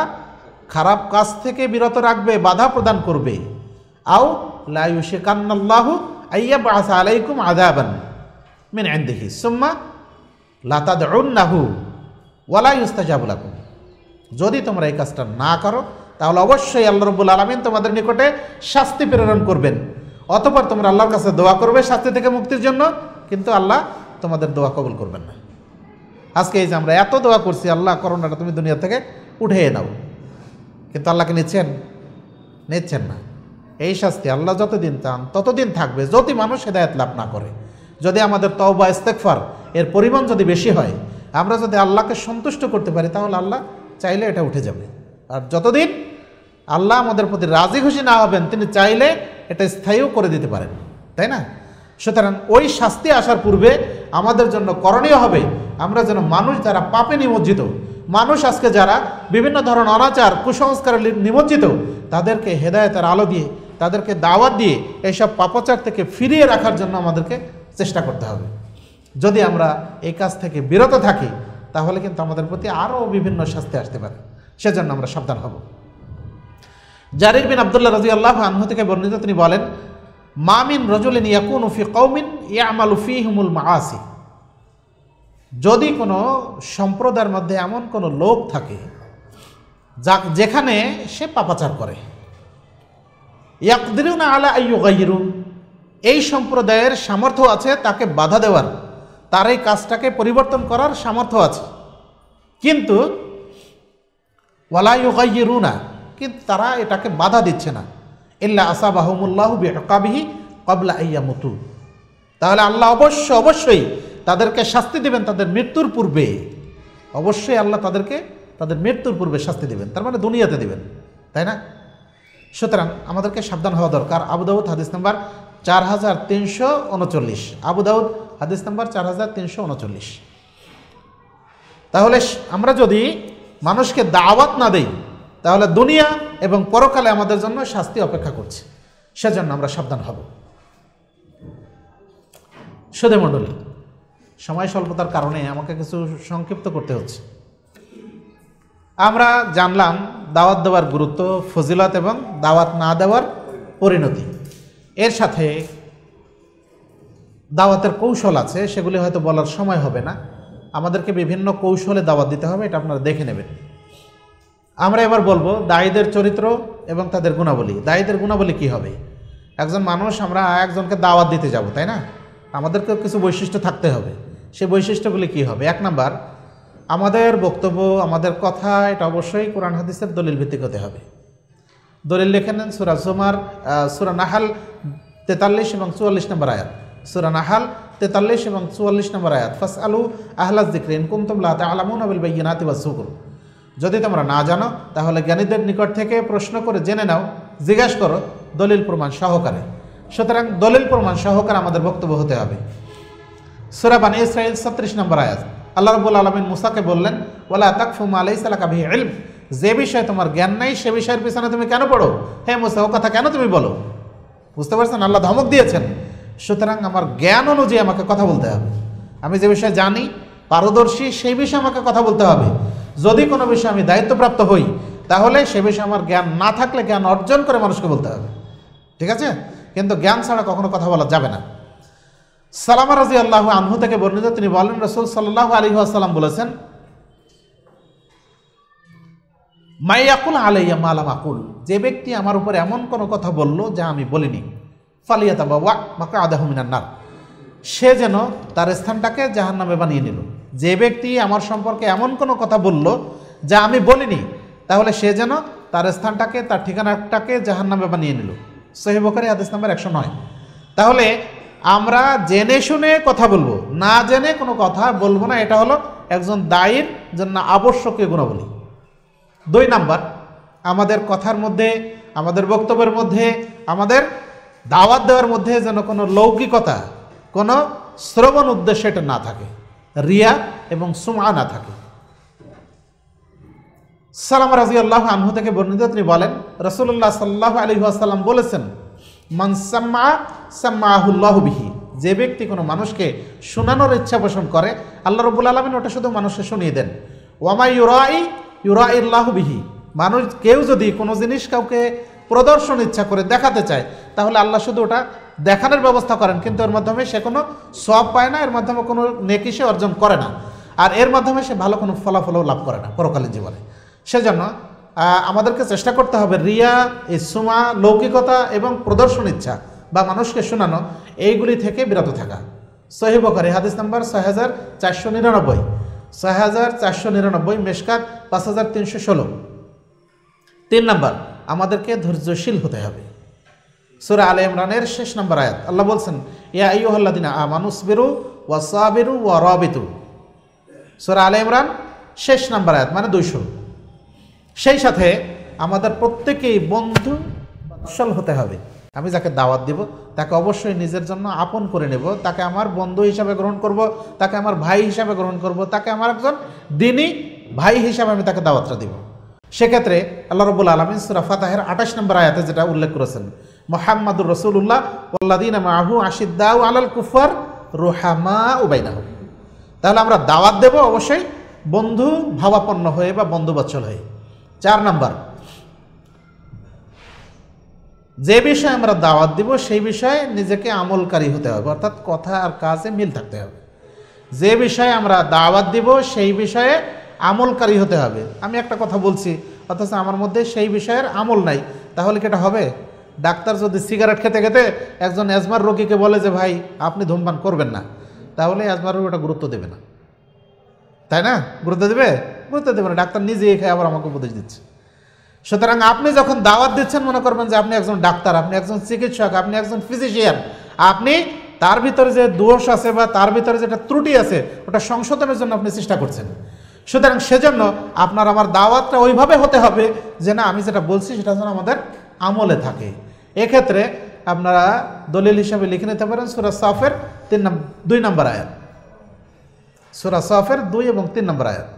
খারাপ কাজ থেকে বিরত রাখবে বাধা প্রদান করবে আও লাইউ কান্নাল্লাহ আইয়া বাসা আলাইকুম আদাবান মিন দেখি সুম্মা লাতাদ নাহু ওয়ালা ইউস্তাজাবুল আকুম যদি তোমরা এই কাজটা না করো তাহলে অবশ্যই আল্লাহ রব্বুল আলমিন তোমাদের নিকটে শাস্তি প্রেরণ করবেন অতপর তোমরা আল্লাহর কাছে দোয়া করবে শাস্তি থেকে মুক্তির জন্য কিন্তু আল্লাহ তোমাদের দোয়া কবুল করবেন না আজকে এই যে আমরা এত দোয়া করছি আল্লাহ করোনাটা তুমি দুনিয়া থেকে উঠিয়ে নাও কিন্তু আল্লাহকে নিচ্ছেন নিচ্ছেন না এই শাস্তি আল্লাহ যতদিন চান ততদিন থাকবে যদি মানুষ হেদায়ত লাভ না করে যদি আমাদের তওবা ইস্তেকফার এর পরিমাণ যদি বেশি হয় আমরা যদি আল্লাহকে সন্তুষ্ট করতে পারি তাহলে আল্লাহ চাইলে এটা উঠে যাবে আর যতদিন আল্লাহ আমাদের প্রতি রাজি খুশি না হবেন তিনি চাইলে এটা স্থায়ীও করে দিতে পারেন তাই না সুতরাং ওই শাস্তি আসার পূর্বে আমাদের জন্য করণীয় হবে আমরা যেন মানুষ যারা পাপে নিমজ্জিত মানুষ আজকে যারা বিভিন্ন ধরনের অনাচার কুসংস্কারে নিমজ্জিত তাদেরকে হেদায়তের আলো দিয়ে তাদেরকে দাওয়াত দিয়ে এইসব পাপাচার থেকে ফিরিয়ে রাখার জন্য আমাদেরকে চেষ্টা করতে হবে যদি আমরা এই কাজ থেকে বিরত থাকি তাহলে কিন্তু আমাদের প্রতি আরও বিভিন্ন শাস্তি আসতে পারে সেজন্য আমরা সাবধান হব জারির বিন আবদুল্লাহ রাজি আল্লাহ আনহু থেকে বর্ণিত তিনি বলেন মামিন রজুলিন ইয়াকুন উফি কৌমিন ইয়ামাল উফি হুমুল মাসি যদি কোনো সম্প্রদায়ের মধ্যে এমন কোনো লোক থাকে যা যেখানে সে পাপাচার করে ইয়াকদিরুন আলা আইয়ু গাইরুন এই সম্প্রদায়ের সামর্থ্য আছে তাকে বাধা দেওয়ার তার এই কাজটাকে পরিবর্তন করার সামর্থ্য আছে কিন্তু ওয়ালাইকাইয়ে রুনা কিন্তু তারা এটাকে বাধা দিচ্ছে না ইল্লা আসা বাহমুল্লাহ কাবিহি কবলা ইয়া মতু তাহলে আল্লাহ অবশ্য অবশ্যই তাদেরকে শাস্তি দেবেন তাদের মৃত্যুর পূর্বে অবশ্যই আল্লাহ তাদেরকে তাদের মৃত্যুর পূর্বে শাস্তি দেবেন তার মানে দুনিয়াতে দেবেন তাই না সুতরাং আমাদেরকে সাবধান হওয়া দরকার আবুদাউদ হাদিস নাম্বার চার হাজার তিনশো উনচল্লিশ আবুদাউদ হাদিস নাম্বার চার হাজার তিনশো উনচল্লিশ তাহলে আমরা যদি মানুষকে দাওয়াত না দেই তাহলে দুনিয়া এবং পরকালে আমাদের জন্য শাস্তি অপেক্ষা করছে সেজন্য আমরা সাবধান হব সদে মণ্ডলী সময় স্বল্পতার কারণে আমাকে কিছু সংক্ষিপ্ত করতে হচ্ছে আমরা জানলাম দাওয়াত দেওয়ার গুরুত্ব ফজিলত এবং দাওয়াত না দেওয়ার পরিণতি এর সাথে দাওয়াতের কৌশল আছে সেগুলি হয়তো বলার সময় হবে না আমাদেরকে বিভিন্ন কৌশলে দাওয়াত দিতে হবে এটা আপনারা দেখে নেবেন আমরা এবার বলবো দায়ীদের চরিত্র এবং তাদের গুণাবলী দায়ীদের গুণাবলী কি হবে একজন মানুষ আমরা একজনকে দাওয়াত দিতে যাব তাই না আমাদেরকেও কিছু বৈশিষ্ট্য থাকতে হবে সেই বৈশিষ্ট্যগুলি কি হবে এক নাম্বার আমাদের বক্তব্য আমাদের কথা এটা অবশ্যই কোরআন হাদিসের দলিল ভিত্তিক হতে হবে দলিল লিখে নেন সুরা জুমার সুরা নাহাল তেতাল্লিশ এবং চুয়াল্লিশ নম্বর আয়াত সুরান আহাল তেতাল্লিশ এবং চুয়াল্লিশ নম্বর আয়াত ফাস আলু আহলাজ দিকরিন কুমতুমলা আলামুন আবিল বাইনাতি বা সুকুর যদি তোমরা না জানো তাহলে জ্ঞানীদের নিকট থেকে প্রশ্ন করে জেনে নাও জিজ্ঞাসা করো দলিল প্রমাণ সহকারে সুতরাং দলিল প্রমাণ সহকারে আমাদের বক্তব্য হতে হবে সুরাবান ইসরায়েল ছত্রিশ নম্বর আয়াত আল্লাহ রবুল আলমিন মুসাকে বললেন ওলা তাকফুম আলাই সালাকাবি ইলম যে বিষয়ে তোমার জ্ঞান নাই সে বিষয়ের পিছনে তুমি কেন পড়ো হে মুসা ও কথা কেন তুমি বলো বুঝতে পারছেন আল্লাহ ধমক দিয়েছেন সুতরাং আমার জ্ঞান অনুযায়ী আমাকে কথা বলতে হবে আমি যে বিষয়ে জানি পারদর্শী সেই বিষয়ে আমাকে কথা বলতে হবে যদি কোনো বিষয়ে আমি দায়িত্বপ্রাপ্ত হই তাহলে সে বিষয়ে আমার জ্ঞান না থাকলে জ্ঞান অর্জন করে মানুষকে বলতে হবে ঠিক আছে কিন্তু জ্ঞান ছাড়া কখনো কথা বলা যাবে না সালামা রাজি আল্লাহ আনহু থেকে বর্ণিত তিনি বলেন রসুল সাল্লাহ আলী আসসালাম বলেছেন মাইয়াকুল আলাইয়া মালাম আকুল যে ব্যক্তি আমার উপর এমন কোনো কথা বলল যা আমি বলিনি ফালিয়াতা বা ওয়াক বাকা আদাহমিনার নাম সে যেন তার স্থানটাকে জাহান নামে বানিয়ে নিল যে ব্যক্তি আমার সম্পর্কে এমন কোনো কথা বলল যা আমি বলিনি তাহলে সে যেন তার স্থানটাকে তার ঠিকানাটাকে জাহান নামে বানিয়ে নিল সহিবকারী আদেশ নাম্বার একশো নয় তাহলে আমরা জেনে শুনে কথা বলবো না জেনে কোনো কথা বলবো না এটা হলো একজন দায়ের জন্য আবশ্যকীয় গুণাবলী দুই নাম্বার আমাদের কথার মধ্যে আমাদের বক্তব্যের মধ্যে আমাদের দাওয়াত দেওয়ার মধ্যে যেন কোনো লৌকিকতা কোনো শ্রবণ উদ্দেশ্যে এটা না থাকে রিয়া এবং সুমা না থাকে সালাম রাজি আল্লাহ আনহু থেকে বর্ণিত তিনি বলেন রসুল্লাহ সাল্লাহ আলী আসাল্লাম বলেছেন মানসাম্মা সাম্মাহুল্লাহ বিহি যে ব্যক্তি কোনো মানুষকে শোনানোর ইচ্ছা পোষণ করে আল্লাহ রবুল আলমিন ওটা শুধু মানুষকে শুনিয়ে দেন ওয়ামা ইউরাই ইউরাইল্লাহ বিহি মানুষ কেউ যদি কোনো জিনিস কাউকে প্রদর্শন ইচ্ছা করে দেখাতে চায় তাহলে আল্লাহ শুধু ওটা দেখানোর ব্যবস্থা করেন কিন্তু এর মাধ্যমে সে কোনো সব পায় না এর মাধ্যমে কোনো নেকি সে অর্জন করে না আর এর মাধ্যমে সে ভালো কোনো ফলাফলও লাভ করে না পরকালীন জীবনে সেজন্য আমাদেরকে চেষ্টা করতে হবে রিয়া ইসুমা লৌকিকতা এবং প্রদর্শন ইচ্ছা বা মানুষকে শোনানো এইগুলি থেকে বিরত থাকা সহিবকারী হাদিস নাম্বার ছয় হাজার চারশো নিরানব্বই ছয় হাজার চারশো নিরানব্বই মেশকাত পাঁচ হাজার তিনশো ষোলো তিন নম্বর আমাদেরকে ধৈর্যশীল হতে হবে সুরা আলে ইমরানের শেষ নম্বর আয়াত আল্লাহ বলছেন ইয়া ইউহল্লাদিনা মানুষ বেরু ওয়া সাবেরু ওয়া রবেতু সুরা আলে ইমরান শেষ নাম্বার আয়াত মানে দুইশো সেই সাথে আমাদের প্রত্যেকেই বন্ধু সল হতে হবে আমি যাকে দাওয়াত দিব তাকে অবশ্যই নিজের জন্য আপন করে নেব তাকে আমার বন্ধু হিসাবে গ্রহণ করব তাকে আমার ভাই হিসাবে গ্রহণ করব তাকে আমার একজন দিনই ভাই হিসাবে আমি তাকে দাওয়াতটা দিব সেক্ষেত্রে আল্লাহ রবুল আলমিন সুরা ফাতাহের আঠাশ নম্বর আয়াতে যেটা উল্লেখ করেছেন মোহাম্মদুর রসুল্লাহ আহু আশিদ্দাউ আলাল কুফার রোহামা উবাইদাহ তাহলে আমরা দাওয়াত দেব অবশ্যই বন্ধু ভাবাপন্ন হয়ে বা বন্ধুবচ্ছল হয়ে চার নাম্বার যে বিষয়ে আমরা দাওয়াত দিব সেই বিষয়ে নিজেকে আমলকারী হতে হবে অর্থাৎ কথা আর কাজে মিল থাকতে হবে যে বিষয়ে আমরা দাওয়াত দিব সেই বিষয়ে আমলকারী হতে হবে আমি একটা কথা বলছি অথচ আমার মধ্যে সেই বিষয়ের আমল নাই তাহলে কি এটা হবে ডাক্তার যদি সিগারেট খেতে খেতে একজন অ্যাজমার রোগীকে বলে যে ভাই আপনি ধূমপান করবেন না তাহলে অ্যাজমার রোগী ওটা গুরুত্ব দেবে না তাই না গুরুত্ব দেবে গুরুত্ব দেবে না ডাক্তার নিজে খেয়ে আবার আমাকে উপদেশ দিচ্ছে সুতরাং আপনি যখন দাওয়াত দিচ্ছেন মনে করবেন যে আপনি একজন ডাক্তার আপনি একজন চিকিৎসক আপনি একজন ফিজিশিয়ান আপনি তার ভিতরে যে দোষ আছে বা তার ভিতরে যেটা ত্রুটি আছে ওটা সংশোধনের জন্য আপনি চেষ্টা করছেন সুতরাং সেজন্য আপনার আমার দাওয়াতটা ওইভাবে হতে হবে যে না আমি যেটা বলছি সেটা যেন আমাদের আমলে থাকে এক্ষেত্রে আপনারা দলিল হিসাবে লিখে নিতে পারেন সুরা সফের তিন দুই নম্বর আয়াত সুরা সফের দুই এবং তিন নম্বর আয়াত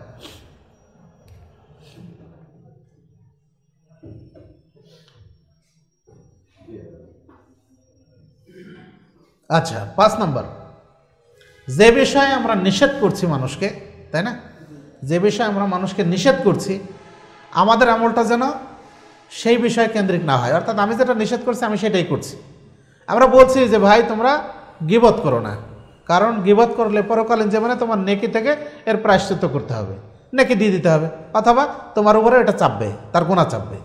আচ্ছা পাঁচ নম্বর যে বিষয়ে আমরা নিষেধ করছি মানুষকে তাই না যে বিষয়ে আমরা মানুষকে নিষেধ করছি আমাদের আমলটা যেন সেই বিষয়ে কেন্দ্রিক না হয় অর্থাৎ আমি যেটা নিষেধ করছি আমি সেটাই করছি আমরা বলছি যে ভাই তোমরা গিবত করো না কারণ গিবত করলে পরকালীন জীবনে তোমার নেকি থেকে এর প্রায়শ্চিত করতে হবে নেকি দিয়ে দিতে হবে অথবা তোমার উপরে এটা চাপবে তার গোনা চাপবে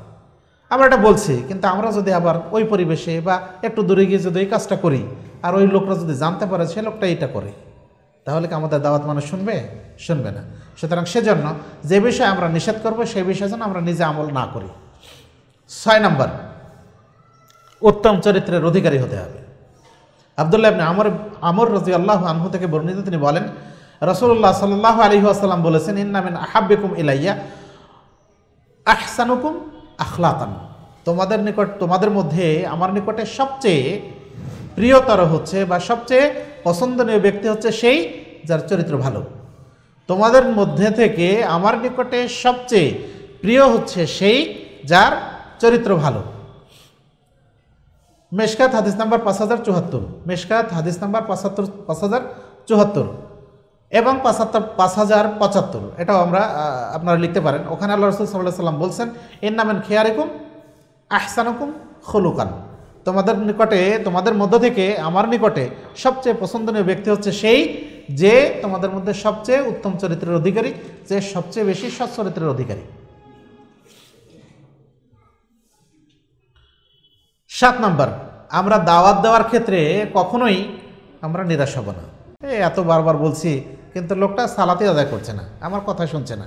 আমরা এটা বলছি কিন্তু আমরা যদি আবার ওই পরিবেশে বা একটু দূরে গিয়ে যদি এই কাজটা করি আর ওই লোকরা যদি জানতে পারে সে লোকটা এটা করে তাহলে কি আমাদের দাওয়াত মানুষ শুনবে শুনবে না সুতরাং সেজন্য যে বিষয়ে আমরা নিষেধ করব সেই বিষয়ে যেন আমরা নিজে আমল না করি ছয় নম্বর উত্তম চরিত্রের অধিকারী হতে হবে আবদুল্লাহ আপনি আমর আমর রাজি আল্লাহ আনহু থেকে বর্ণিত তিনি বলেন রসুল্লাহ সাল্লাহ আলী আসসালাম বলেছেন ইন্নামিন আহাব্বিকুম ইলাইয়া আহসানুকুম আখলাতান তোমাদের নিকট তোমাদের মধ্যে আমার নিকটে সবচেয়ে প্রিয়তর হচ্ছে বা সবচেয়ে পছন্দনীয় ব্যক্তি হচ্ছে সেই যার চরিত্র ভালো তোমাদের মধ্যে থেকে আমার নিকটে সবচেয়ে প্রিয় হচ্ছে সেই যার চরিত্র ভালো মেশকাত হাদিস নাম্বার পাঁচ হাজার চুহাত্তর মেশকাত হাদিস নাম্বার পাঁচাত্তর পাঁচ হাজার চুহাত্তর এবং পাঁচাত্তর পাঁচ হাজার পঁচাত্তর এটাও আমরা আপনারা লিখতে পারেন ওখানে আল্লাহ রসুল সাল্লাহ সাল্লাম বলছেন এর নামেন খেয়ারেকুম আহসানকুম খলুকান তোমাদের নিকটে তোমাদের মধ্য থেকে আমার নিকটে সবচেয়ে পছন্দনীয় ব্যক্তি হচ্ছে সেই যে তোমাদের মধ্যে সবচেয়ে উত্তম চরিত্রের অধিকারী যে সবচেয়ে বেশি সৎ চরিত্রের অধিকারী সাত নম্বর আমরা দাওয়াত দেওয়ার ক্ষেত্রে কখনোই আমরা নিরাশ হব না এত বারবার বলছি কিন্তু লোকটা সালাতে আদায় করছে না আমার কথা শুনছে না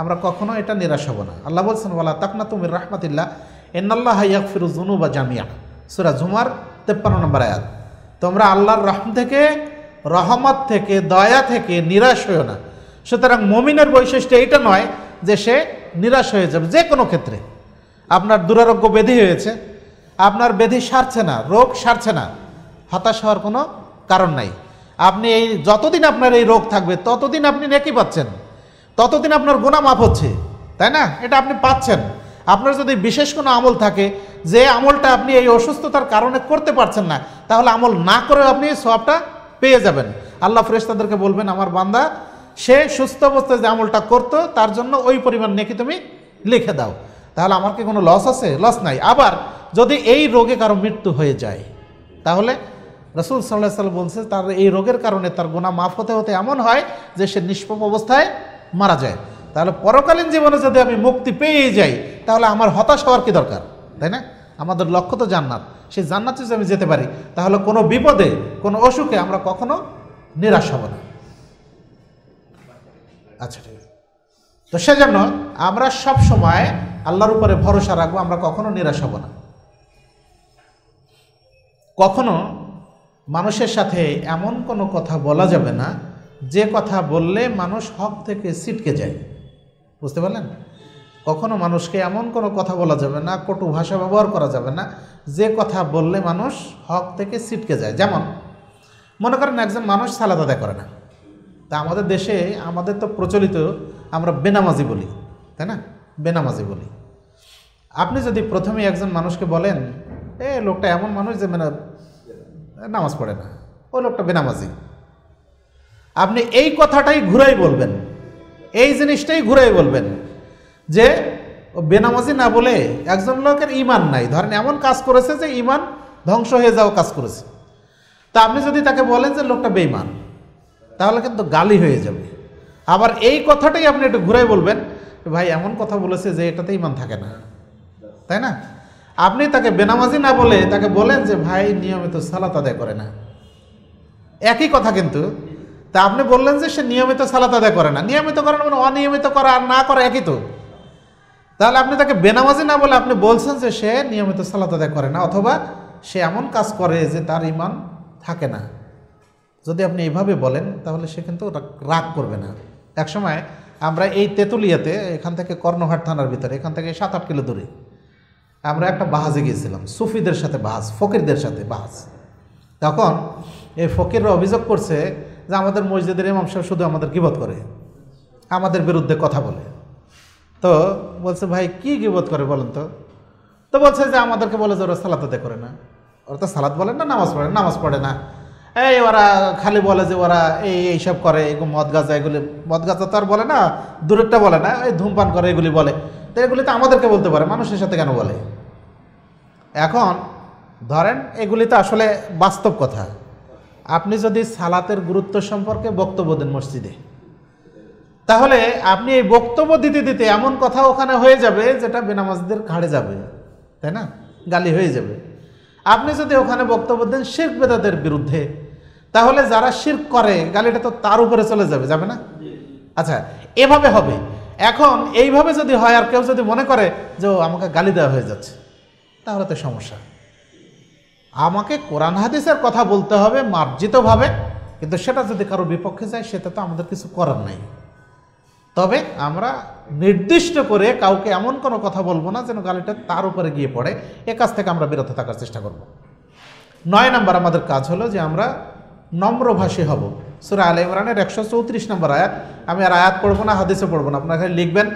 আমরা কখনো এটা নিরাশ হব না আল্লাহ বলছেন বলা তাকনা তুমির রাহমাতিল্লাহ এন্নাল্লাহ ইয়াকফিরুজুনু বা জামিয়া সুরা ঝুমার তেপ্পান্ন নম্বর আয়াত তোমরা আল্লাহর রহম থেকে রহমত থেকে দয়া থেকে নিরাশ হয়েও না সুতরাং মমিনের বৈশিষ্ট্য এইটা নয় যে সে নিরাশ হয়ে যাবে যে কোনো ক্ষেত্রে আপনার দুরারোগ্য ব্যাধি হয়েছে আপনার ব্যাধি সারছে না রোগ সারছে না হতাশ হওয়ার কোনো কারণ নাই আপনি এই যতদিন আপনার এই রোগ থাকবে ততদিন আপনি নেকি পাচ্ছেন ততদিন আপনার গোনা মাফ হচ্ছে তাই না এটা আপনি পাচ্ছেন আপনার যদি বিশেষ কোনো আমল থাকে যে আমলটা আপনি এই অসুস্থতার কারণে করতে পারছেন না তাহলে আমল না করেও আপনি সবটা পেয়ে যাবেন আল্লাহ ফ্রেস্তাদেরকে বলবেন আমার বান্দা সে সুস্থ অবস্থায় যে আমলটা করতো তার জন্য ওই পরিমাণ নেকি তুমি লিখে দাও তাহলে আমার কি কোনো লস আছে লস নাই আবার যদি এই রোগে কারো মৃত্যু হয়ে যায় তাহলে রসুল সাল্লাহ সাল্লাম বলছে তার এই রোগের কারণে তার গোনা মাফ হতে হতে এমন হয় যে সে নিষ্পাপ অবস্থায় মারা যায় তাহলে পরকালীন জীবনে যদি আমি মুক্তি পেয়ে যাই তাহলে আমার হতাশ হওয়ার কি দরকার তাই না আমাদের লক্ষ্য তো জান্নাত সেই জান্নাত যদি আমি যেতে পারি তাহলে কোনো বিপদে কোনো অসুখে আমরা কখনো নিরাশ হব না আচ্ছা ঠিক আছে তো সেজন্য আমরা সব সময় আল্লাহর উপরে ভরসা রাখবো আমরা কখনো নিরাশ হব না কখনো মানুষের সাথে এমন কোনো কথা বলা যাবে না যে কথা বললে মানুষ হক থেকে ছিটকে যায় বুঝতে পারলেন কখনো মানুষকে এমন কোনো কথা বলা যাবে না কটু ভাষা ব্যবহার করা যাবে না যে কথা বললে মানুষ হক থেকে ছিটকে যায় যেমন মনে করেন একজন মানুষ সালাদ আদায় করে না তা আমাদের দেশে আমাদের তো প্রচলিত আমরা বেনামাজি বলি তাই না বেনামাজি বলি আপনি যদি প্রথমে একজন মানুষকে বলেন এ লোকটা এমন মানুষ যে মানে নামাজ পড়ে না ওই লোকটা বেনামাজি আপনি এই কথাটাই ঘুরাই বলবেন এই জিনিসটাই ঘুরে বলবেন যে বেনামাজি না বলে একজন লোকের ইমান নাই ধরেন এমন কাজ করেছে যে ইমান ধ্বংস হয়ে যাওয়া কাজ করেছে তা আপনি যদি তাকে বলেন যে লোকটা বেইমান তাহলে কিন্তু গালি হয়ে যাবে আবার এই কথাটাই আপনি একটু ঘুরাই বলবেন ভাই এমন কথা বলেছে যে এটাতে ইমান থাকে না তাই না আপনি তাকে বেনামাজি না বলে তাকে বলেন যে ভাই নিয়মিত সালাত আদায় করে না একই কথা কিন্তু তা আপনি বললেন যে সে নিয়মিত সালাত আদায় করে না নিয়মিত করে না মানে অনিয়মিত করা আর না করা একই তো তাহলে আপনি তাকে বেনামাজি না বলে আপনি বলছেন যে সে নিয়মিত সালাত আদায় করে না অথবা সে এমন কাজ করে যে তার ইমান থাকে না যদি আপনি এইভাবে বলেন তাহলে সে কিন্তু রাগ করবে না এক সময় আমরা এই তেঁতুলিয়াতে এখান থেকে কর্ণহাট থানার ভিতরে এখান থেকে সাত আট কিলো দূরে আমরা একটা বাহাজে গিয়েছিলাম সুফিদের সাথে বাহাজ ফকিরদের সাথে বাহাজ তখন এই ফকিররা অভিযোগ করছে যে আমাদের মসজিদের ইমাম সাহেব শুধু আমাদের বোধ করে আমাদের বিরুদ্ধে কথা বলে তো বলছে ভাই কি বোধ করে বলেন তো তো বলছে যে আমাদেরকে বলে যে ওরা সালাত করে না ওরা তো সালাত বলে না নামাজ পড়ে নামাজ পড়ে না এই ওরা খালি বলে যে ওরা এই এইসব করে এগুলো মদ গাজা এগুলি মদ গাজা তো আর বলে না দূরেরটা বলে না এই ধূমপান করে এগুলি বলে তো এগুলি তো আমাদেরকে বলতে পারে মানুষের সাথে কেন বলে এখন ধরেন এগুলি তো আসলে বাস্তব কথা আপনি যদি সালাতের গুরুত্ব সম্পর্কে বক্তব্য দেন মসজিদে তাহলে আপনি এই বক্তব্য দিতে দিতে এমন কথা ওখানে হয়ে যাবে যেটা বেনামাজদের ঘাড়ে যাবে তাই না গালি হয়ে যাবে আপনি যদি ওখানে বক্তব্য দেন শির্ক বেদাদের বিরুদ্ধে তাহলে যারা শির্ক করে গালিটা তো তার উপরে চলে যাবে যাবে না আচ্ছা এভাবে হবে এখন এইভাবে যদি হয় আর কেউ যদি মনে করে যে আমাকে গালি দেওয়া হয়ে যাচ্ছে তাহলে তো সমস্যা আমাকে কোরআন হাদিসের কথা বলতে হবে মার্জিতভাবে কিন্তু সেটা যদি কারো বিপক্ষে যায় সেটা তো আমাদের কিছু করার নাই তবে আমরা নির্দিষ্ট করে কাউকে এমন কোনো কথা বলবো না যেন গালিটা তার উপরে গিয়ে পড়ে এ কাজ থেকে আমরা বিরত থাকার চেষ্টা করব। নয় নম্বর আমাদের কাজ হলো যে আমরা নম্রভাষী হব সুরা আল ইমরানের একশো চৌত্রিশ নম্বর আয়াত আমি আর আয়াত পড়বো না হাদিসে পড়বো না আপনারা লিখবেন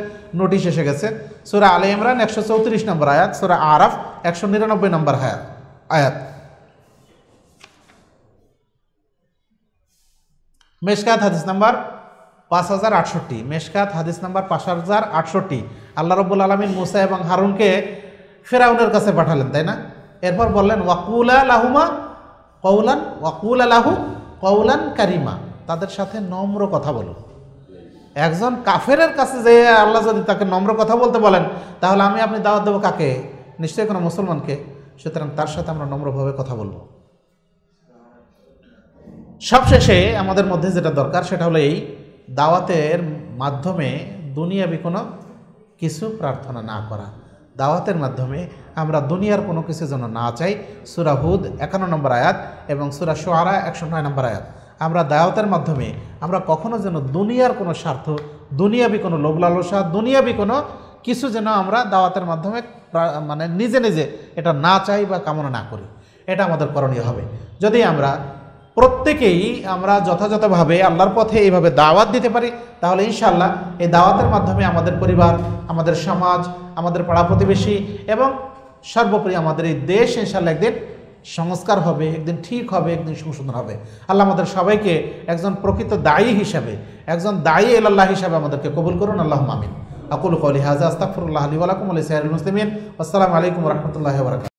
নোটিশ এসে গেছে সুরা আল ইমরান একশো চৌত্রিশ নম্বর আয়াত সুরা আরফ একশো নিরানব্বই নম্বর আয়াত মেশকাত হাদিস নাম্বার পাঁচ হাজার আটষট্টি মেশকাত হাদিস নাম্বার পাঁচ হাজার আটষট্টি আল্লাহ রব্বুল আলমিন মুসা এবং হারুনকে ফেরাউনের কাছে পাঠালেন তাই না এরপর বললেন ওয়াকুলা লাহুমা কৌলান ওয়াকুল আলাহু কৌলান কারিমা তাদের সাথে নম্র কথা বলুন একজন কাফেরের কাছে যে আল্লাহ যদি তাকে নম্র কথা বলতে বলেন তাহলে আমি আপনি দাওয়াত দেবো কাকে নিশ্চয়ই কোনো মুসলমানকে সুতরাং তার সাথে আমরা নম্রভাবে কথা বলবো সবশেষে আমাদের মধ্যে যেটা দরকার সেটা হলো এই দাওয়াতের মাধ্যমে দুনিয়াবি কোনো কিছু প্রার্থনা না করা দাওয়াতের মাধ্যমে আমরা দুনিয়ার কোনো কিছু যেন না চাই সুরা হুদ একান্ন নম্বর আয়াত এবং সুরা সোয়ারা একশো নয় নম্বর আয়াত আমরা দাওয়াতের মাধ্যমে আমরা কখনো যেন দুনিয়ার কোনো স্বার্থ দুনিয়াবি কোনো লোভ লালসা দুনিয়াবি কোনো কিছু যেন আমরা দাওয়াতের মাধ্যমে মানে নিজে নিজে এটা না চাই বা কামনা না করি এটা আমাদের করণীয় হবে যদি আমরা প্রত্যেকেই আমরা যথাযথভাবে আল্লাহর পথে এইভাবে দাওয়াত দিতে পারি তাহলে ইনশাল্লাহ এই দাওয়াতের মাধ্যমে আমাদের পরিবার আমাদের সমাজ আমাদের পাড়া প্রতিবেশী এবং সর্বোপরি আমাদের এই দেশ ইনশাল্লাহ একদিন সংস্কার হবে একদিন ঠিক হবে একদিন সংশোধন হবে আল্লাহ আমাদের সবাইকে একজন প্রকৃত দায়ী হিসাবে একজন দায়ী এলাল্লাহ হিসাবে আমাদেরকে কবুল করুন আল্লাহ মামিন আকুল কলি হাজা আস্তাফরুল্লাহ আলী আলাকুম আলী সাহেব মুসলিম আসসালামু আলাইকুম রহমতুল্লাহ